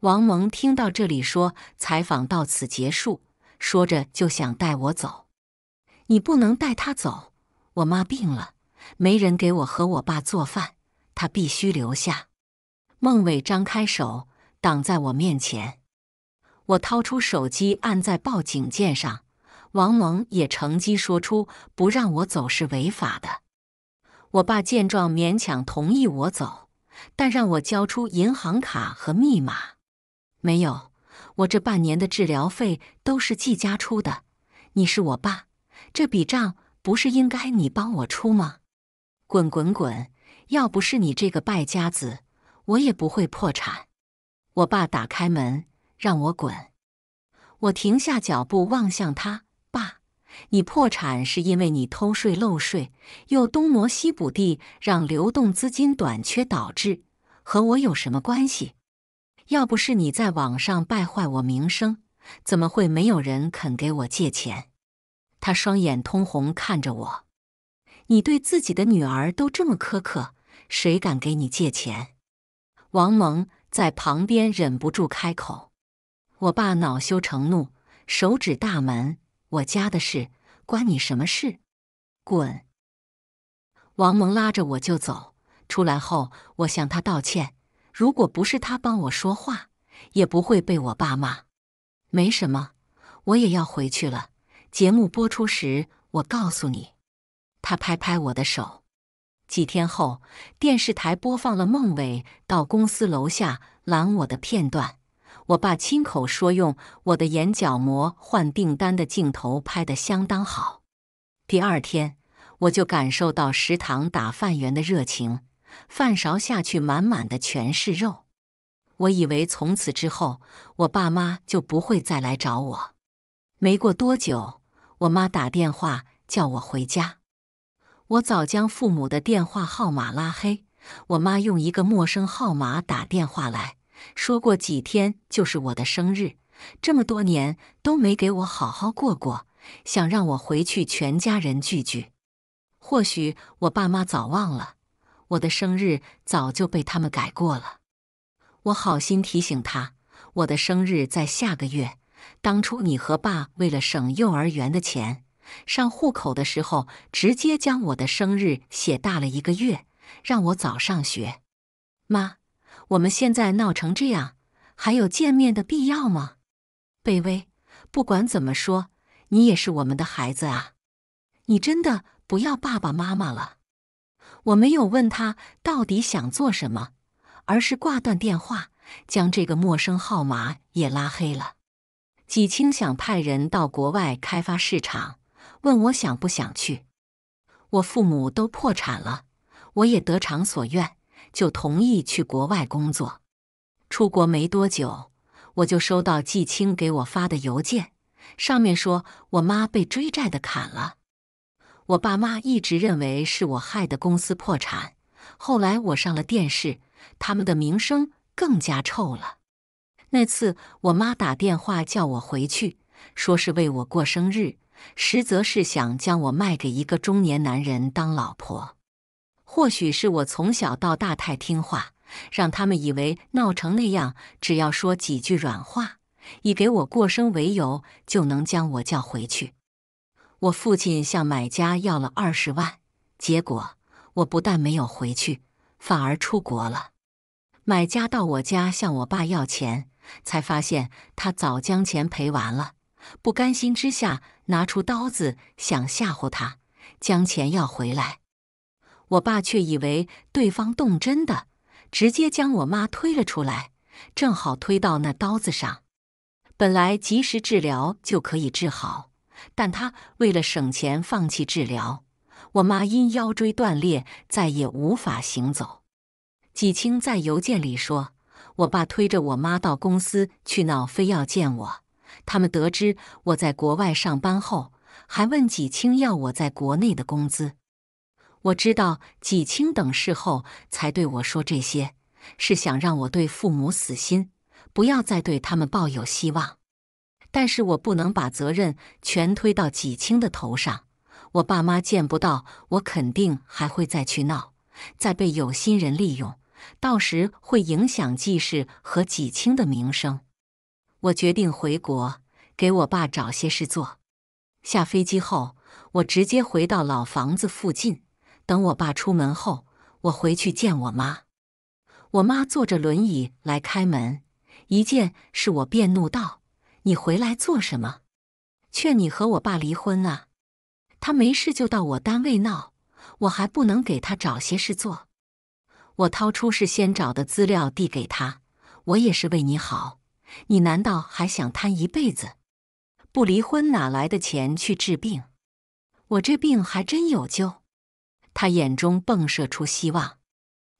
A: 王蒙听到这里说：“采访到此结束。”说着就想带我走。你不能带他走，我妈病了，没人给我和我爸做饭，他必须留下。孟伟张开手挡在我面前，我掏出手机按在报警键上。王蒙也乘机说出：“不让我走是违法的。”我爸见状勉强同意我走，但让我交出银行卡和密码。没有，我这半年的治疗费都是季家出的。你是我爸，这笔账不是应该你帮我出吗？滚滚滚！要不是你这个败家子，我也不会破产。我爸打开门让我滚。我停下脚步望向他，爸，你破产是因为你偷税漏税，又东挪西补地让流动资金短缺导致，和我有什么关系？要不是你在网上败坏我名声，怎么会没有人肯给我借钱？他双眼通红看着我，你对自己的女儿都这么苛刻，谁敢给你借钱？王蒙在旁边忍不住开口。我爸恼羞成怒，手指大门：“我家的事关你什么事？滚！”王蒙拉着我就走。出来后，我向他道歉。如果不是他帮我说话，也不会被我爸骂。没什么，我也要回去了。节目播出时，我告诉你。他拍拍我的手。几天后，电视台播放了孟伟到公司楼下拦我的片段。我爸亲口说，用我的眼角膜换订单的镜头拍得相当好。第二天，我就感受到食堂打饭员的热情。饭勺下去，满满的全是肉。我以为从此之后，我爸妈就不会再来找我。没过多久，我妈打电话叫我回家。我早将父母的电话号码拉黑。我妈用一个陌生号码打电话来，说过几天就是我的生日，这么多年都没给我好好过过，想让我回去全家人聚聚。或许我爸妈早忘了。我的生日早就被他们改过了。我好心提醒他，我的生日在下个月。当初你和爸为了省幼儿园的钱，上户口的时候直接将我的生日写大了一个月，让我早上学。妈，我们现在闹成这样，还有见面的必要吗？贝威，不管怎么说，你也是我们的孩子啊。你真的不要爸爸妈妈了？我没有问他到底想做什么，而是挂断电话，将这个陌生号码也拉黑了。季青想派人到国外开发市场，问我想不想去。我父母都破产了，我也得偿所愿，就同意去国外工作。出国没多久，我就收到季青给我发的邮件，上面说我妈被追债的砍了。我爸妈一直认为是我害的公司破产。后来我上了电视，他们的名声更加臭了。那次我妈打电话叫我回去，说是为我过生日，实则是想将我卖给一个中年男人当老婆。或许是我从小到大太听话，让他们以为闹成那样，只要说几句软话，以给我过生为由，就能将我叫回去。我父亲向买家要了二十万，结果我不但没有回去，反而出国了。买家到我家向我爸要钱，才发现他早将钱赔完了。不甘心之下，拿出刀子想吓唬他，将钱要回来。我爸却以为对方动真的，直接将我妈推了出来，正好推到那刀子上。本来及时治疗就可以治好。但他为了省钱，放弃治疗。我妈因腰椎断裂，再也无法行走。纪清在邮件里说：“我爸推着我妈到公司去闹，非要见我。他们得知我在国外上班后，还问纪清要我在国内的工资。”我知道纪清等事后才对我说这些，是想让我对父母死心，不要再对他们抱有希望。但是我不能把责任全推到纪清的头上。我爸妈见不到我，肯定还会再去闹，再被有心人利用，到时会影响纪氏和纪清的名声。我决定回国，给我爸找些事做。下飞机后，我直接回到老房子附近，等我爸出门后，我回去见我妈。我妈坐着轮椅来开门，一见是我便怒道。你回来做什么？劝你和我爸离婚啊！他没事就到我单位闹，我还不能给他找些事做。我掏出事先找的资料递给他，我也是为你好。你难道还想贪一辈子？不离婚哪来的钱去治病？我这病还真有救。他眼中迸射出希望。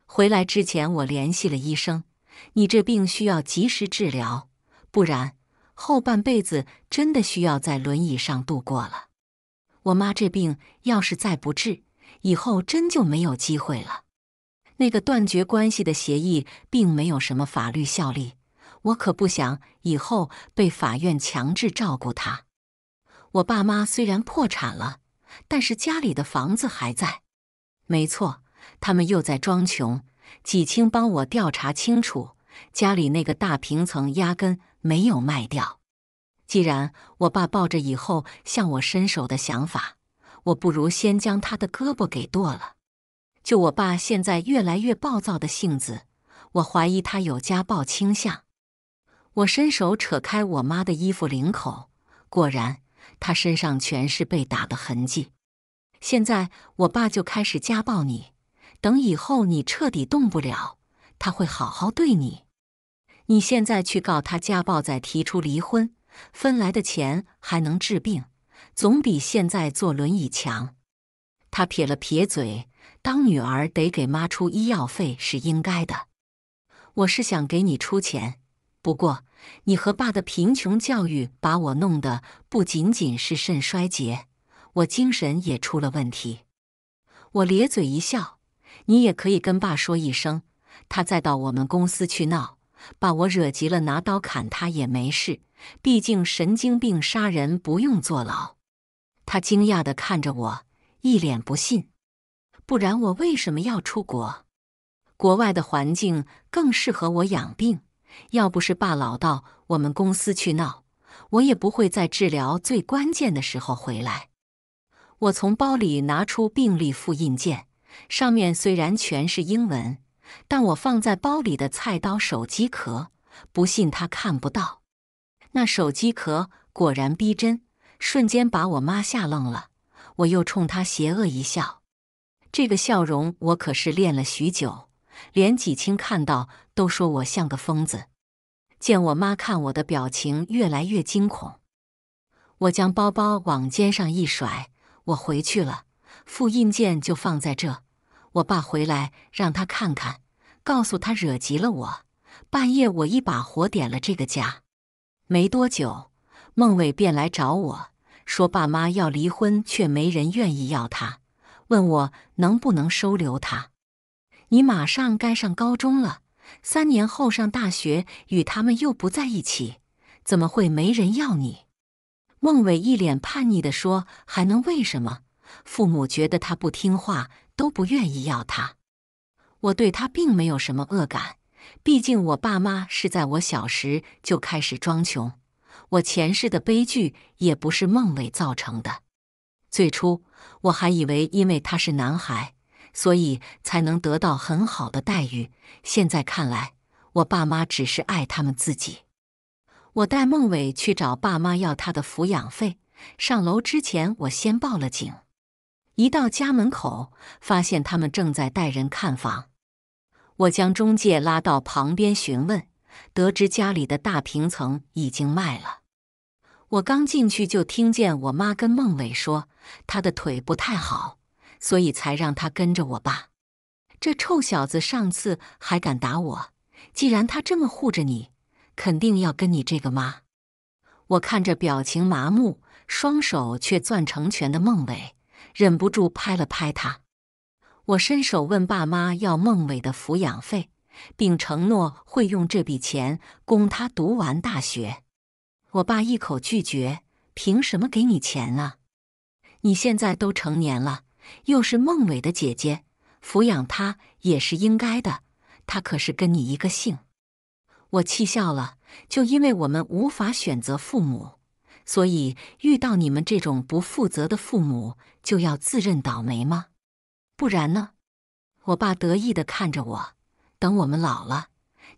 A: 回来之前我联系了医生，你这病需要及时治疗，不然。后半辈子真的需要在轮椅上度过了。我妈这病要是再不治，以后真就没有机会了。那个断绝关系的协议并没有什么法律效力，我可不想以后被法院强制照顾她。我爸妈虽然破产了，但是家里的房子还在。没错，他们又在装穷。纪青，帮我调查清楚家里那个大平层，压根。没有卖掉。既然我爸抱着以后向我伸手的想法，我不如先将他的胳膊给剁了。就我爸现在越来越暴躁的性子，我怀疑他有家暴倾向。我伸手扯开我妈的衣服领口，果然，她身上全是被打的痕迹。现在我爸就开始家暴你，等以后你彻底动不了，他会好好对你。你现在去告他家暴，再提出离婚，分来的钱还能治病，总比现在坐轮椅强。他撇了撇嘴，当女儿得给妈出医药费是应该的。我是想给你出钱，不过你和爸的贫穷教育把我弄得不仅仅是肾衰竭，我精神也出了问题。我咧嘴一笑，你也可以跟爸说一声，他再到我们公司去闹。把我惹急了，拿刀砍他也没事，毕竟神经病杀人不用坐牢。他惊讶地看着我，一脸不信。不然我为什么要出国？国外的环境更适合我养病。要不是爸老到我们公司去闹，我也不会在治疗最关键的时候回来。我从包里拿出病历复印件，上面虽然全是英文。但我放在包里的菜刀、手机壳，不信他看不到。那手机壳果然逼真，瞬间把我妈吓愣了。我又冲她邪恶一笑，这个笑容我可是练了许久，连几清看到都说我像个疯子。见我妈看我的表情越来越惊恐，我将包包往肩上一甩，我回去了。复印件就放在这。我爸回来让他看看，告诉他惹急了我，半夜我一把火点了这个家。没多久，孟伟便来找我说：“爸妈要离婚，却没人愿意要他，问我能不能收留他。”你马上该上高中了，三年后上大学，与他们又不在一起，怎么会没人要你？”孟伟一脸叛逆的说：“还能为什么？父母觉得他不听话。”都不愿意要他，我对他并没有什么恶感。毕竟我爸妈是在我小时就开始装穷，我前世的悲剧也不是孟伟造成的。最初我还以为因为他是男孩，所以才能得到很好的待遇，现在看来，我爸妈只是爱他们自己。我带孟伟去找爸妈要他的抚养费，上楼之前我先报了警。一到家门口，发现他们正在带人看房。我将中介拉到旁边询问，得知家里的大平层已经卖了。我刚进去就听见我妈跟孟伟说：“他的腿不太好，所以才让他跟着我爸。”这臭小子上次还敢打我，既然他这么护着你，肯定要跟你这个妈。我看着表情麻木、双手却攥成拳的孟伟。忍不住拍了拍他，我伸手问爸妈要孟伟的抚养费，并承诺会用这笔钱供他读完大学。我爸一口拒绝：“凭什么给你钱啊？你现在都成年了，又是孟伟的姐姐，抚养他也是应该的。他可是跟你一个姓。”我气笑了：“就因为我们无法选择父母。”所以遇到你们这种不负责的父母，就要自认倒霉吗？不然呢？我爸得意地看着我，等我们老了，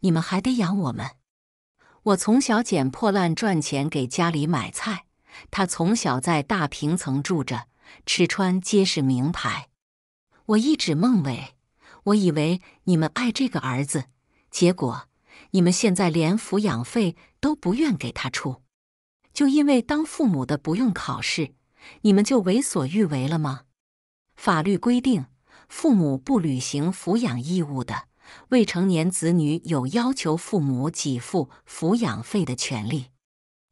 A: 你们还得养我们。我从小捡破烂赚钱给家里买菜，他从小在大平层住着，吃穿皆是名牌。我一指孟伟，我以为你们爱这个儿子，结果你们现在连抚养费都不愿给他出。就因为当父母的不用考试，你们就为所欲为了吗？法律规定，父母不履行抚养义务的，未成年子女有要求父母给付抚养费的权利。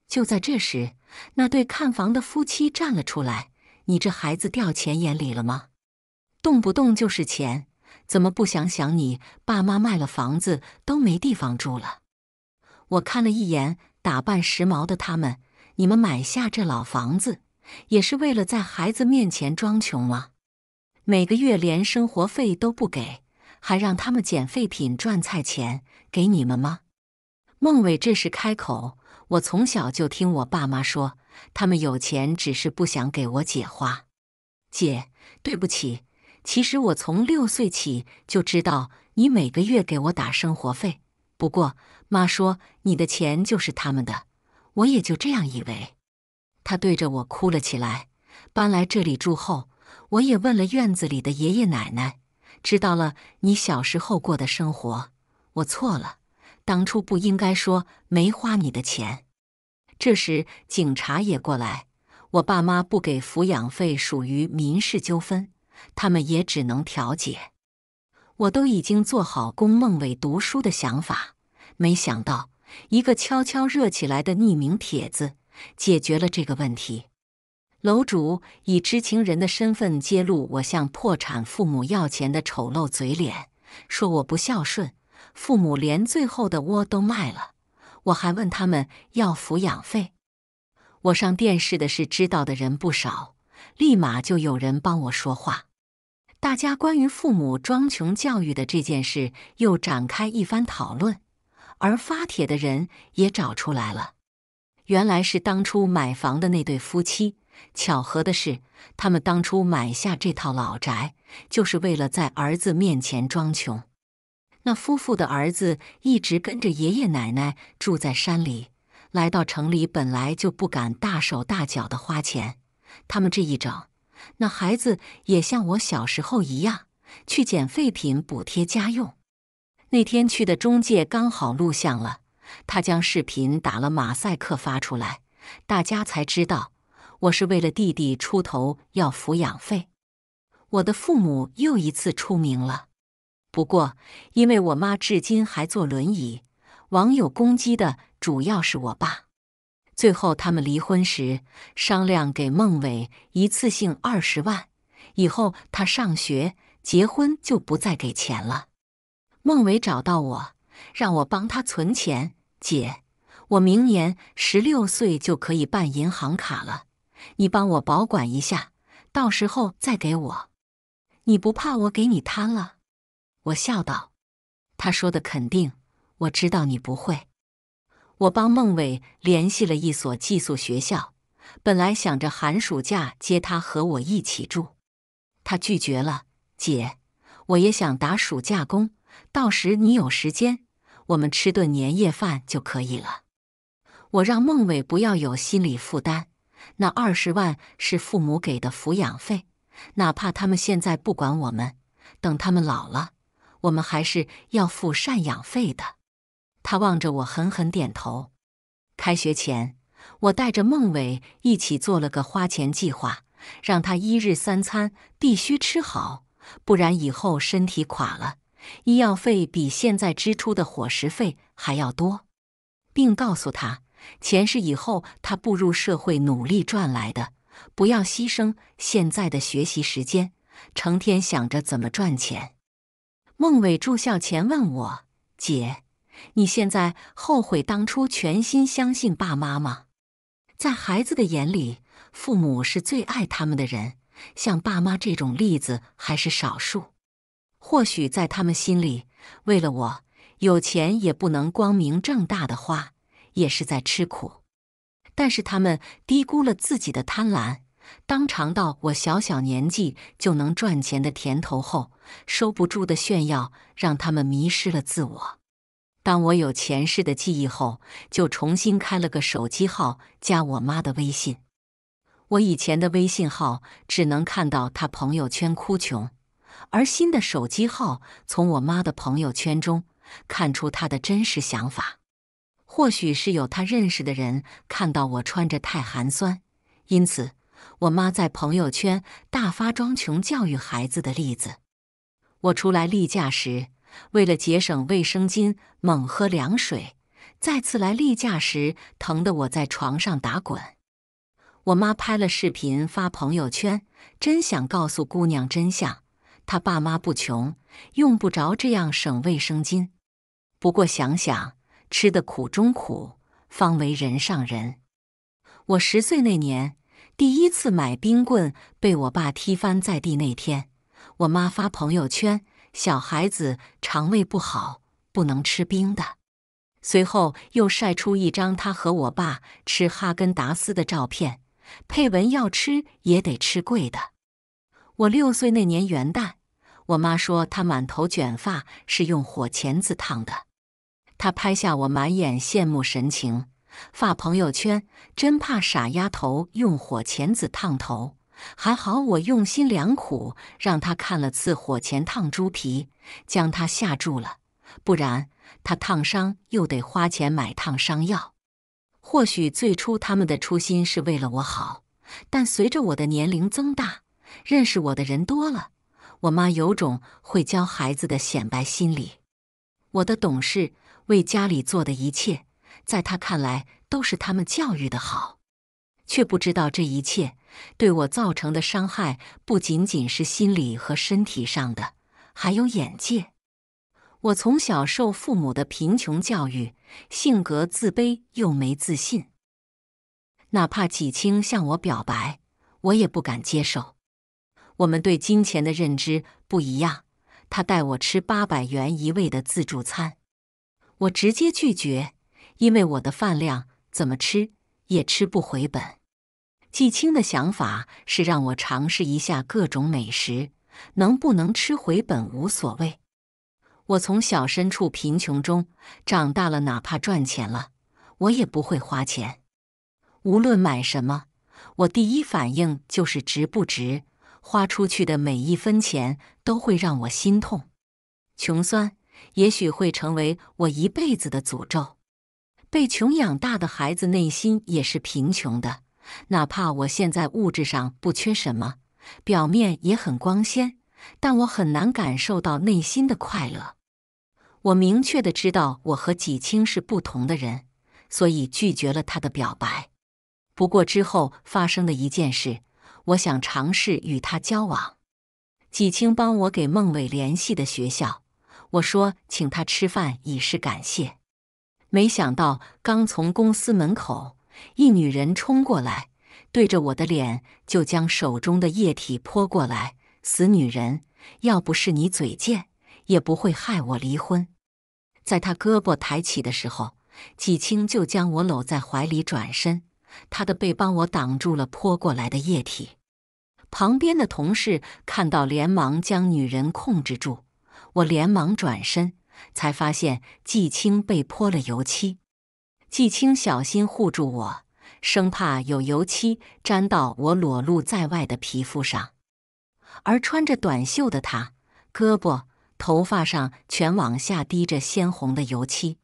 A: 就在这时，那对看房的夫妻站了出来：“你这孩子掉钱眼里了吗？动不动就是钱，怎么不想想你爸妈卖了房子都没地方住了？”我看了一眼打扮时髦的他们。你们买下这老房子，也是为了在孩子面前装穷吗？每个月连生活费都不给，还让他们捡废品赚菜钱给你们吗？孟伟这时开口：“我从小就听我爸妈说，他们有钱只是不想给我姐花。姐，对不起，其实我从六岁起就知道你每个月给我打生活费。不过妈说你的钱就是他们的。”我也就这样以为，他对着我哭了起来。搬来这里住后，我也问了院子里的爷爷奶奶，知道了你小时候过的生活。我错了，当初不应该说没花你的钱。这时警察也过来，我爸妈不给抚养费属于民事纠纷，他们也只能调解。我都已经做好供孟伟读书的想法，没想到。一个悄悄热起来的匿名帖子解决了这个问题。楼主以知情人的身份揭露我向破产父母要钱的丑陋嘴脸，说我不孝顺，父母连最后的窝都卖了，我还问他们要抚养费。我上电视的事知道的人不少，立马就有人帮我说话。大家关于父母装穷教育的这件事又展开一番讨论。而发帖的人也找出来了，原来是当初买房的那对夫妻。巧合的是，他们当初买下这套老宅，就是为了在儿子面前装穷。那夫妇的儿子一直跟着爷爷奶奶住在山里，来到城里本来就不敢大手大脚的花钱。他们这一整，那孩子也像我小时候一样，去捡废品补贴家用。那天去的中介刚好录像了，他将视频打了马赛克发出来，大家才知道我是为了弟弟出头要抚养费。我的父母又一次出名了，不过因为我妈至今还坐轮椅，网友攻击的主要是我爸。最后他们离婚时商量给孟伟一次性二十万，以后他上学、结婚就不再给钱了。孟伟找到我，让我帮他存钱。姐，我明年十六岁就可以办银行卡了，你帮我保管一下，到时候再给我。你不怕我给你贪了？我笑道。他说的肯定，我知道你不会。我帮孟伟联系了一所寄宿学校，本来想着寒暑假接他和我一起住，他拒绝了。姐，我也想打暑假工。到时你有时间，我们吃顿年夜饭就可以了。我让孟伟不要有心理负担，那二十万是父母给的抚养费，哪怕他们现在不管我们，等他们老了，我们还是要付赡养费的。他望着我，狠狠点头。开学前，我带着孟伟一起做了个花钱计划，让他一日三餐必须吃好，不然以后身体垮了。医药费比现在支出的伙食费还要多，并告诉他钱是以后他步入社会努力赚来的，不要牺牲现在的学习时间，成天想着怎么赚钱。孟伟住校前问我姐：“你现在后悔当初全心相信爸妈吗？”在孩子的眼里，父母是最爱他们的人，像爸妈这种例子还是少数。或许在他们心里，为了我有钱也不能光明正大的花，也是在吃苦。但是他们低估了自己的贪婪，当尝到我小小年纪就能赚钱的甜头后，收不住的炫耀让他们迷失了自我。当我有前世的记忆后，就重新开了个手机号，加我妈的微信。我以前的微信号只能看到她朋友圈哭穷。而新的手机号，从我妈的朋友圈中看出她的真实想法。或许是有她认识的人看到我穿着太寒酸，因此我妈在朋友圈大发装穷教育孩子的例子。我出来例假时，为了节省卫生巾，猛喝凉水；再次来例假时，疼得我在床上打滚。我妈拍了视频发朋友圈，真想告诉姑娘真相。他爸妈不穷，用不着这样省卫生巾。不过想想，吃的苦中苦，方为人上人。我十岁那年第一次买冰棍，被我爸踢翻在地那天，我妈发朋友圈：“小孩子肠胃不好，不能吃冰的。”随后又晒出一张他和我爸吃哈根达斯的照片，配文：“要吃也得吃贵的。”我六岁那年元旦。我妈说她满头卷发是用火钳子烫的，她拍下我满眼羡慕神情，发朋友圈。真怕傻丫头用火钳子烫头，还好我用心良苦，让她看了次火钳烫猪皮，将她吓住了，不然她烫伤又得花钱买烫伤药。或许最初他们的初心是为了我好，但随着我的年龄增大，认识我的人多了。我妈有种会教孩子的显摆心理，我的懂事、为家里做的一切，在她看来都是他们教育的好，却不知道这一切对我造成的伤害不仅仅是心理和身体上的，还有眼界。我从小受父母的贫穷教育，性格自卑又没自信，哪怕几清向我表白，我也不敢接受。我们对金钱的认知不一样。他带我吃八百元一位的自助餐，我直接拒绝，因为我的饭量怎么吃也吃不回本。季青的想法是让我尝试一下各种美食，能不能吃回本无所谓。我从小身处贫穷中长大了，哪怕赚钱了，我也不会花钱。无论买什么，我第一反应就是值不值。花出去的每一分钱都会让我心痛，穷酸也许会成为我一辈子的诅咒。被穷养大的孩子内心也是贫穷的，哪怕我现在物质上不缺什么，表面也很光鲜，但我很难感受到内心的快乐。我明确的知道我和纪清是不同的人，所以拒绝了他的表白。不过之后发生的一件事。我想尝试与他交往，纪青帮我给孟伟联系的学校，我说请他吃饭以示感谢。没想到刚从公司门口，一女人冲过来，对着我的脸就将手中的液体泼过来。死女人，要不是你嘴贱，也不会害我离婚。在他胳膊抬起的时候，纪青就将我搂在怀里转身。他的背帮我挡住了泼过来的液体，旁边的同事看到，连忙将女人控制住。我连忙转身，才发现季青被泼了油漆。季青小心护住我，生怕有油漆沾到我裸露在外的皮肤上。而穿着短袖的他，胳膊、头发上全往下滴着鲜红的油漆。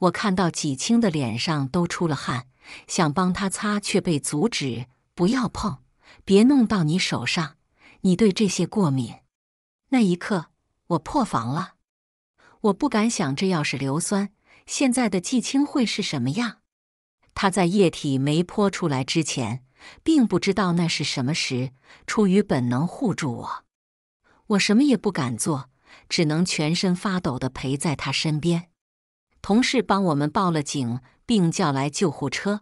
A: 我看到季青的脸上都出了汗。想帮他擦，却被阻止。不要碰，别弄到你手上，你对这些过敏。那一刻，我破防了。我不敢想，这要是硫酸，现在的季青会是什么样？他在液体没泼出来之前，并不知道那是什么时，出于本能护住我。我什么也不敢做，只能全身发抖地陪在他身边。同事帮我们报了警，并叫来救护车。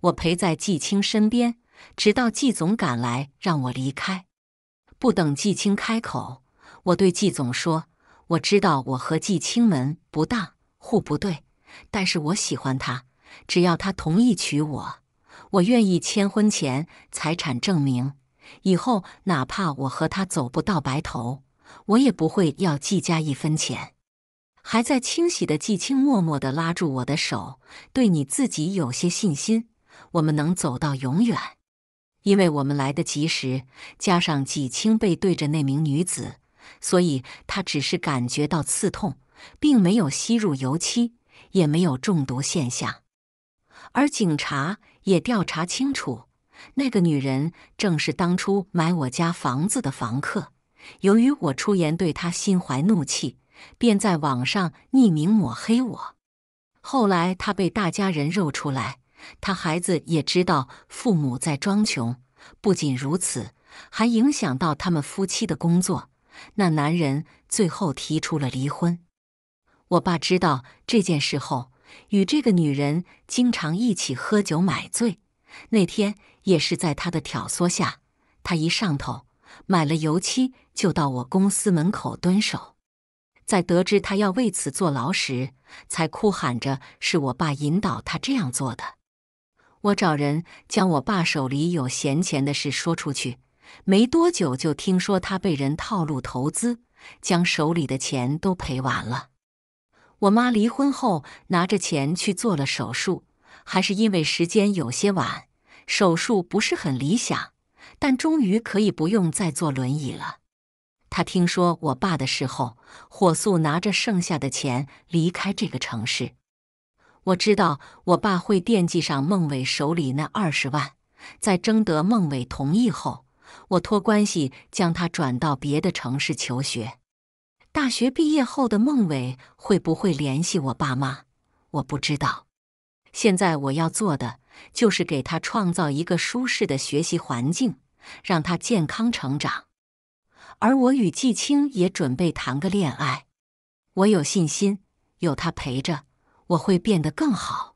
A: 我陪在季青身边，直到季总赶来，让我离开。不等季青开口，我对季总说：“我知道我和季青门不当户不对，但是我喜欢他。只要他同意娶我，我愿意签婚前财产证明。以后哪怕我和他走不到白头，我也不会要季家一分钱。”还在清洗的季青默默的拉住我的手，对你自己有些信心。我们能走到永远，因为我们来得及时。加上季清背对着那名女子，所以他只是感觉到刺痛，并没有吸入油漆，也没有中毒现象。而警察也调查清楚，那个女人正是当初买我家房子的房客。由于我出言对她心怀怒气。便在网上匿名抹黑我。后来他被大家人肉出来，他孩子也知道父母在装穷。不仅如此，还影响到他们夫妻的工作。那男人最后提出了离婚。我爸知道这件事后，与这个女人经常一起喝酒买醉。那天也是在他的挑唆下，他一上头买了油漆，就到我公司门口蹲守。在得知他要为此坐牢时，才哭喊着是我爸引导他这样做的。我找人将我爸手里有闲钱的事说出去，没多久就听说他被人套路投资，将手里的钱都赔完了。我妈离婚后拿着钱去做了手术，还是因为时间有些晚，手术不是很理想，但终于可以不用再坐轮椅了。他听说我爸的事后，火速拿着剩下的钱离开这个城市。我知道我爸会惦记上孟伟手里那二十万，在征得孟伟同意后，我托关系将他转到别的城市求学。大学毕业后的孟伟会不会联系我爸妈？我不知道。现在我要做的就是给他创造一个舒适的学习环境，让他健康成长。而我与季青也准备谈个恋爱，我有信心，有他陪着，我会变得更好。